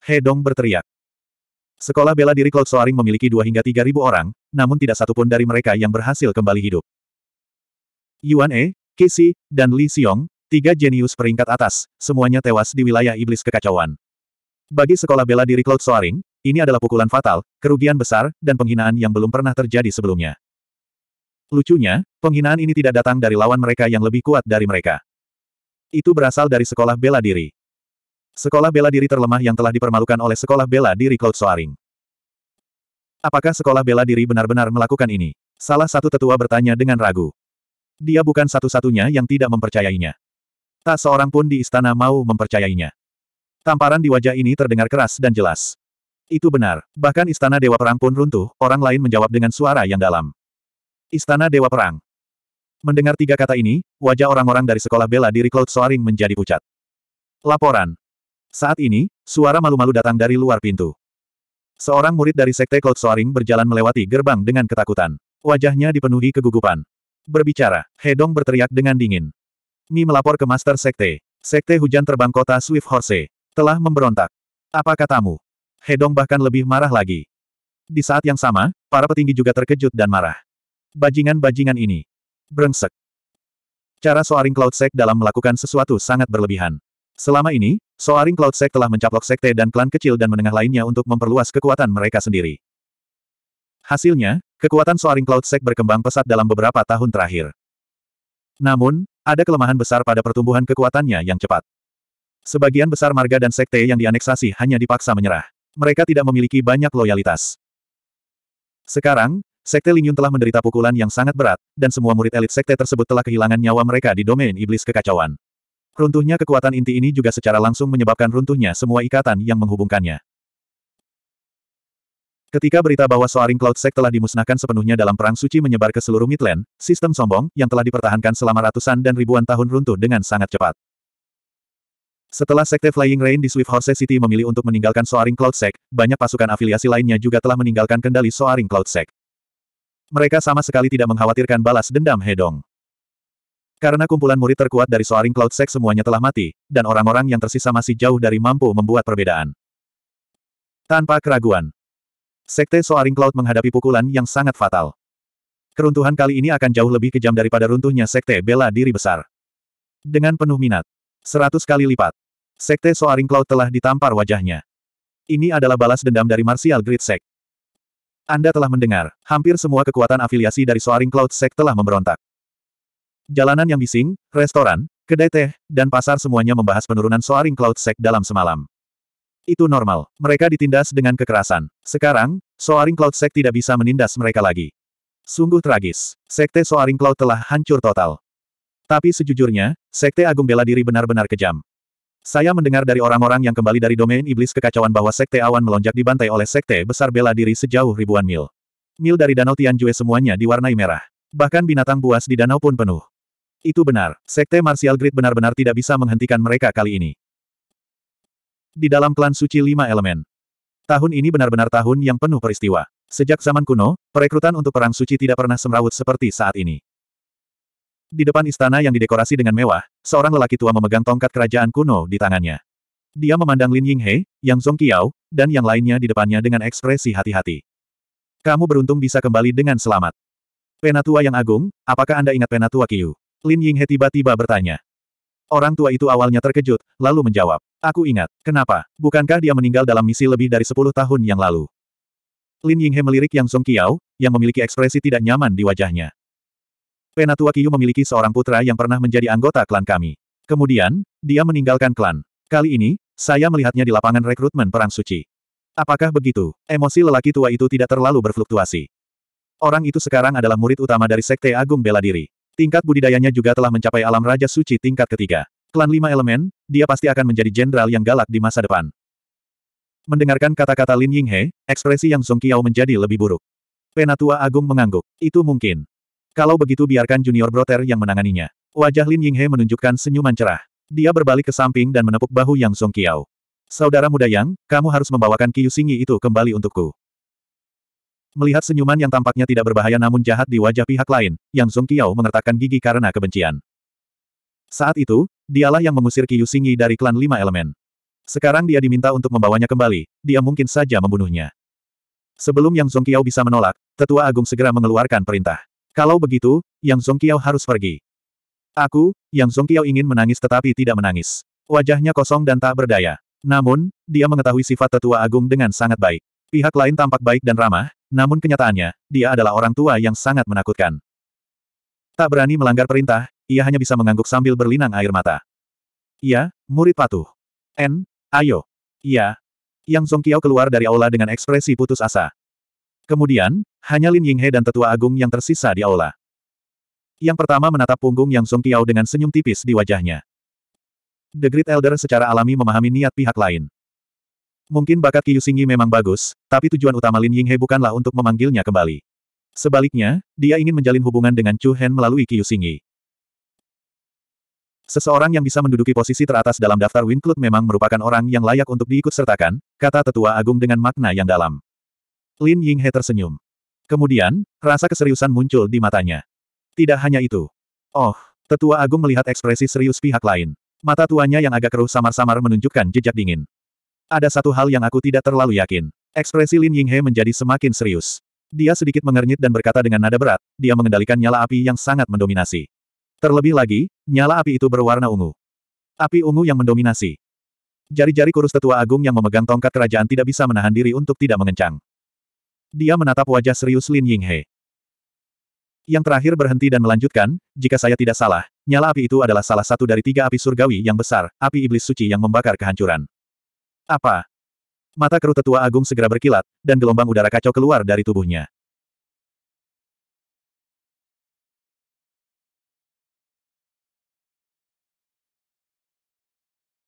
Hedong berteriak. Sekolah bela diri Cloud Soaring memiliki dua hingga tiga ribu orang, namun tidak satupun dari mereka yang berhasil kembali hidup. Yuan E, Kisi, dan Li Xiong, tiga jenius peringkat atas, semuanya tewas di wilayah iblis kekacauan. Bagi sekolah bela diri Cloud Soaring, ini adalah pukulan fatal, kerugian besar, dan penghinaan yang belum pernah terjadi sebelumnya. Lucunya, penghinaan ini tidak datang dari lawan mereka yang lebih kuat dari mereka. Itu berasal dari sekolah bela diri. Sekolah bela diri terlemah yang telah dipermalukan oleh sekolah bela diri Cloud Soaring. Apakah sekolah bela diri benar-benar melakukan ini? Salah satu tetua bertanya dengan ragu. Dia bukan satu-satunya yang tidak mempercayainya. Tak seorang pun di istana mau mempercayainya. Tamparan di wajah ini terdengar keras dan jelas. Itu benar, bahkan istana Dewa Perang pun runtuh, orang lain menjawab dengan suara yang dalam. Istana Dewa Perang. Mendengar tiga kata ini, wajah orang-orang dari sekolah bela diri Cloud Soaring menjadi pucat. Laporan. Saat ini, suara malu-malu datang dari luar pintu. Seorang murid dari Sekte Cloud Soaring berjalan melewati gerbang dengan ketakutan. Wajahnya dipenuhi kegugupan. Berbicara, Hedong berteriak dengan dingin. Mi melapor ke Master Sekte. Sekte Hujan Terbang Kota Swift Horse. Telah memberontak. Apa katamu? Hedong bahkan lebih marah lagi. Di saat yang sama, para petinggi juga terkejut dan marah. Bajingan-bajingan ini. Brengsek. Cara Soaring Cloud Sek dalam melakukan sesuatu sangat berlebihan. Selama ini, Soaring Cloud Sek telah mencaplok sekte dan klan kecil dan menengah lainnya untuk memperluas kekuatan mereka sendiri. Hasilnya, kekuatan Soaring Cloud Sek berkembang pesat dalam beberapa tahun terakhir. Namun, ada kelemahan besar pada pertumbuhan kekuatannya yang cepat. Sebagian besar marga dan sekte yang dianeksasi hanya dipaksa menyerah. Mereka tidak memiliki banyak loyalitas. Sekarang, sekte Lingyun telah menderita pukulan yang sangat berat, dan semua murid elit sekte tersebut telah kehilangan nyawa mereka di domain iblis kekacauan. Runtuhnya kekuatan inti ini juga secara langsung menyebabkan runtuhnya semua ikatan yang menghubungkannya. Ketika berita bahwa Soaring Cloud Sect telah dimusnahkan sepenuhnya dalam Perang Suci menyebar ke seluruh Midland, sistem sombong, yang telah dipertahankan selama ratusan dan ribuan tahun runtuh dengan sangat cepat. Setelah Sekte Flying Rain di Swift Horse City memilih untuk meninggalkan Soaring Cloud Sect, banyak pasukan afiliasi lainnya juga telah meninggalkan kendali Soaring Cloud Sect. Mereka sama sekali tidak mengkhawatirkan balas dendam Hedong. Karena kumpulan murid terkuat dari Soaring Cloud Sect semuanya telah mati, dan orang-orang yang tersisa masih jauh dari mampu membuat perbedaan. Tanpa keraguan, Sekte Soaring Cloud menghadapi pukulan yang sangat fatal. Keruntuhan kali ini akan jauh lebih kejam daripada runtuhnya Sekte Bela Diri Besar. Dengan penuh minat, seratus kali lipat, Sekte Soaring Cloud telah ditampar wajahnya. Ini adalah balas dendam dari Martial Grid Sect. Anda telah mendengar, hampir semua kekuatan afiliasi dari Soaring Cloud Sect telah memberontak. Jalanan yang bising, restoran, kedai teh, dan pasar semuanya membahas penurunan Soaring Cloud Sect dalam semalam. Itu normal, mereka ditindas dengan kekerasan. Sekarang, Soaring Cloud Sect tidak bisa menindas mereka lagi. Sungguh tragis, Sekte Soaring Cloud telah hancur total. Tapi sejujurnya, Sekte Agung Bela Diri benar-benar kejam. Saya mendengar dari orang-orang yang kembali dari domain iblis kekacauan bahwa sekte awan melonjak dibantai oleh sekte besar bela diri sejauh ribuan mil. Mil dari Danau Tianjue semuanya diwarnai merah. Bahkan binatang buas di danau pun penuh. Itu benar, Sekte Martial Grid benar-benar tidak bisa menghentikan mereka kali ini. Di dalam klan suci lima elemen. Tahun ini benar-benar tahun yang penuh peristiwa. Sejak zaman kuno, perekrutan untuk perang suci tidak pernah semrawut seperti saat ini. Di depan istana yang didekorasi dengan mewah, seorang lelaki tua memegang tongkat kerajaan kuno di tangannya. Dia memandang Lin Yinghe, Yang Zongqiao, dan yang lainnya di depannya dengan ekspresi hati-hati. Kamu beruntung bisa kembali dengan selamat. Penatua yang agung, apakah Anda ingat Penatua Qiu? Lin Yinghe tiba-tiba bertanya. Orang tua itu awalnya terkejut, lalu menjawab. Aku ingat, kenapa? Bukankah dia meninggal dalam misi lebih dari 10 tahun yang lalu? Lin Yinghe melirik Yang Song Qiao, yang memiliki ekspresi tidak nyaman di wajahnya. Penatua Kiyu memiliki seorang putra yang pernah menjadi anggota klan kami. Kemudian, dia meninggalkan klan. Kali ini, saya melihatnya di lapangan rekrutmen Perang Suci. Apakah begitu? Emosi lelaki tua itu tidak terlalu berfluktuasi. Orang itu sekarang adalah murid utama dari Sekte Agung Bela Diri. Tingkat budidayanya juga telah mencapai alam Raja Suci tingkat ketiga. Klan lima elemen, dia pasti akan menjadi jenderal yang galak di masa depan. Mendengarkan kata-kata Lin Yinghe, ekspresi yang Song Kiao menjadi lebih buruk. Penatua Agung mengangguk. Itu mungkin. Kalau begitu biarkan junior broter yang menanganinya. Wajah Lin Yinghe menunjukkan senyuman cerah. Dia berbalik ke samping dan menepuk bahu Yang Song Qiao. Saudara muda Yang, kamu harus membawakan Qiu Singi itu kembali untukku. Melihat senyuman yang tampaknya tidak berbahaya namun jahat di wajah pihak lain, Yang Song Qiao mengertakkan gigi karena kebencian. Saat itu, dialah yang mengusir Qiu Singi dari klan lima elemen. Sekarang dia diminta untuk membawanya kembali, dia mungkin saja membunuhnya. Sebelum Yang Song Kiao bisa menolak, Tetua Agung segera mengeluarkan perintah. Kalau begitu, Yang Zongqiao harus pergi. Aku, Yang Zongqiao ingin menangis tetapi tidak menangis. Wajahnya kosong dan tak berdaya. Namun, dia mengetahui sifat tetua agung dengan sangat baik. Pihak lain tampak baik dan ramah, namun kenyataannya, dia adalah orang tua yang sangat menakutkan. Tak berani melanggar perintah, ia hanya bisa mengangguk sambil berlinang air mata. Iya, murid patuh. N, ayo. Iya. Yang Zongqiao keluar dari aula dengan ekspresi putus asa. Kemudian, hanya Lin Yinghe dan tetua agung yang tersisa di aula. Yang pertama menatap punggung Yang Song Kiao dengan senyum tipis di wajahnya. The Great Elder secara alami memahami niat pihak lain. Mungkin bakat Xingyi memang bagus, tapi tujuan utama Lin Yinghe bukanlah untuk memanggilnya kembali. Sebaliknya, dia ingin menjalin hubungan dengan Chu Hen melalui Xingyi. Seseorang yang bisa menduduki posisi teratas dalam daftar Winclut memang merupakan orang yang layak untuk diikut sertakan, kata tetua agung dengan makna yang dalam. Lin Yinghe tersenyum. Kemudian, rasa keseriusan muncul di matanya. Tidak hanya itu. Oh, tetua agung melihat ekspresi serius pihak lain. Mata tuanya yang agak keruh samar-samar menunjukkan jejak dingin. Ada satu hal yang aku tidak terlalu yakin. Ekspresi Lin Yinghe menjadi semakin serius. Dia sedikit mengernyit dan berkata dengan nada berat, dia mengendalikan nyala api yang sangat mendominasi. Terlebih lagi, nyala api itu berwarna ungu. Api ungu yang mendominasi. Jari-jari kurus tetua agung yang memegang tongkat kerajaan tidak bisa menahan diri untuk tidak mengencang. Dia menatap wajah serius Lin Yinghe. Yang terakhir berhenti dan melanjutkan, jika saya tidak salah, nyala api itu adalah salah satu dari tiga api surgawi yang besar, api iblis suci yang membakar kehancuran. Apa? Mata keru tetua agung segera berkilat, dan gelombang udara kacau keluar dari tubuhnya.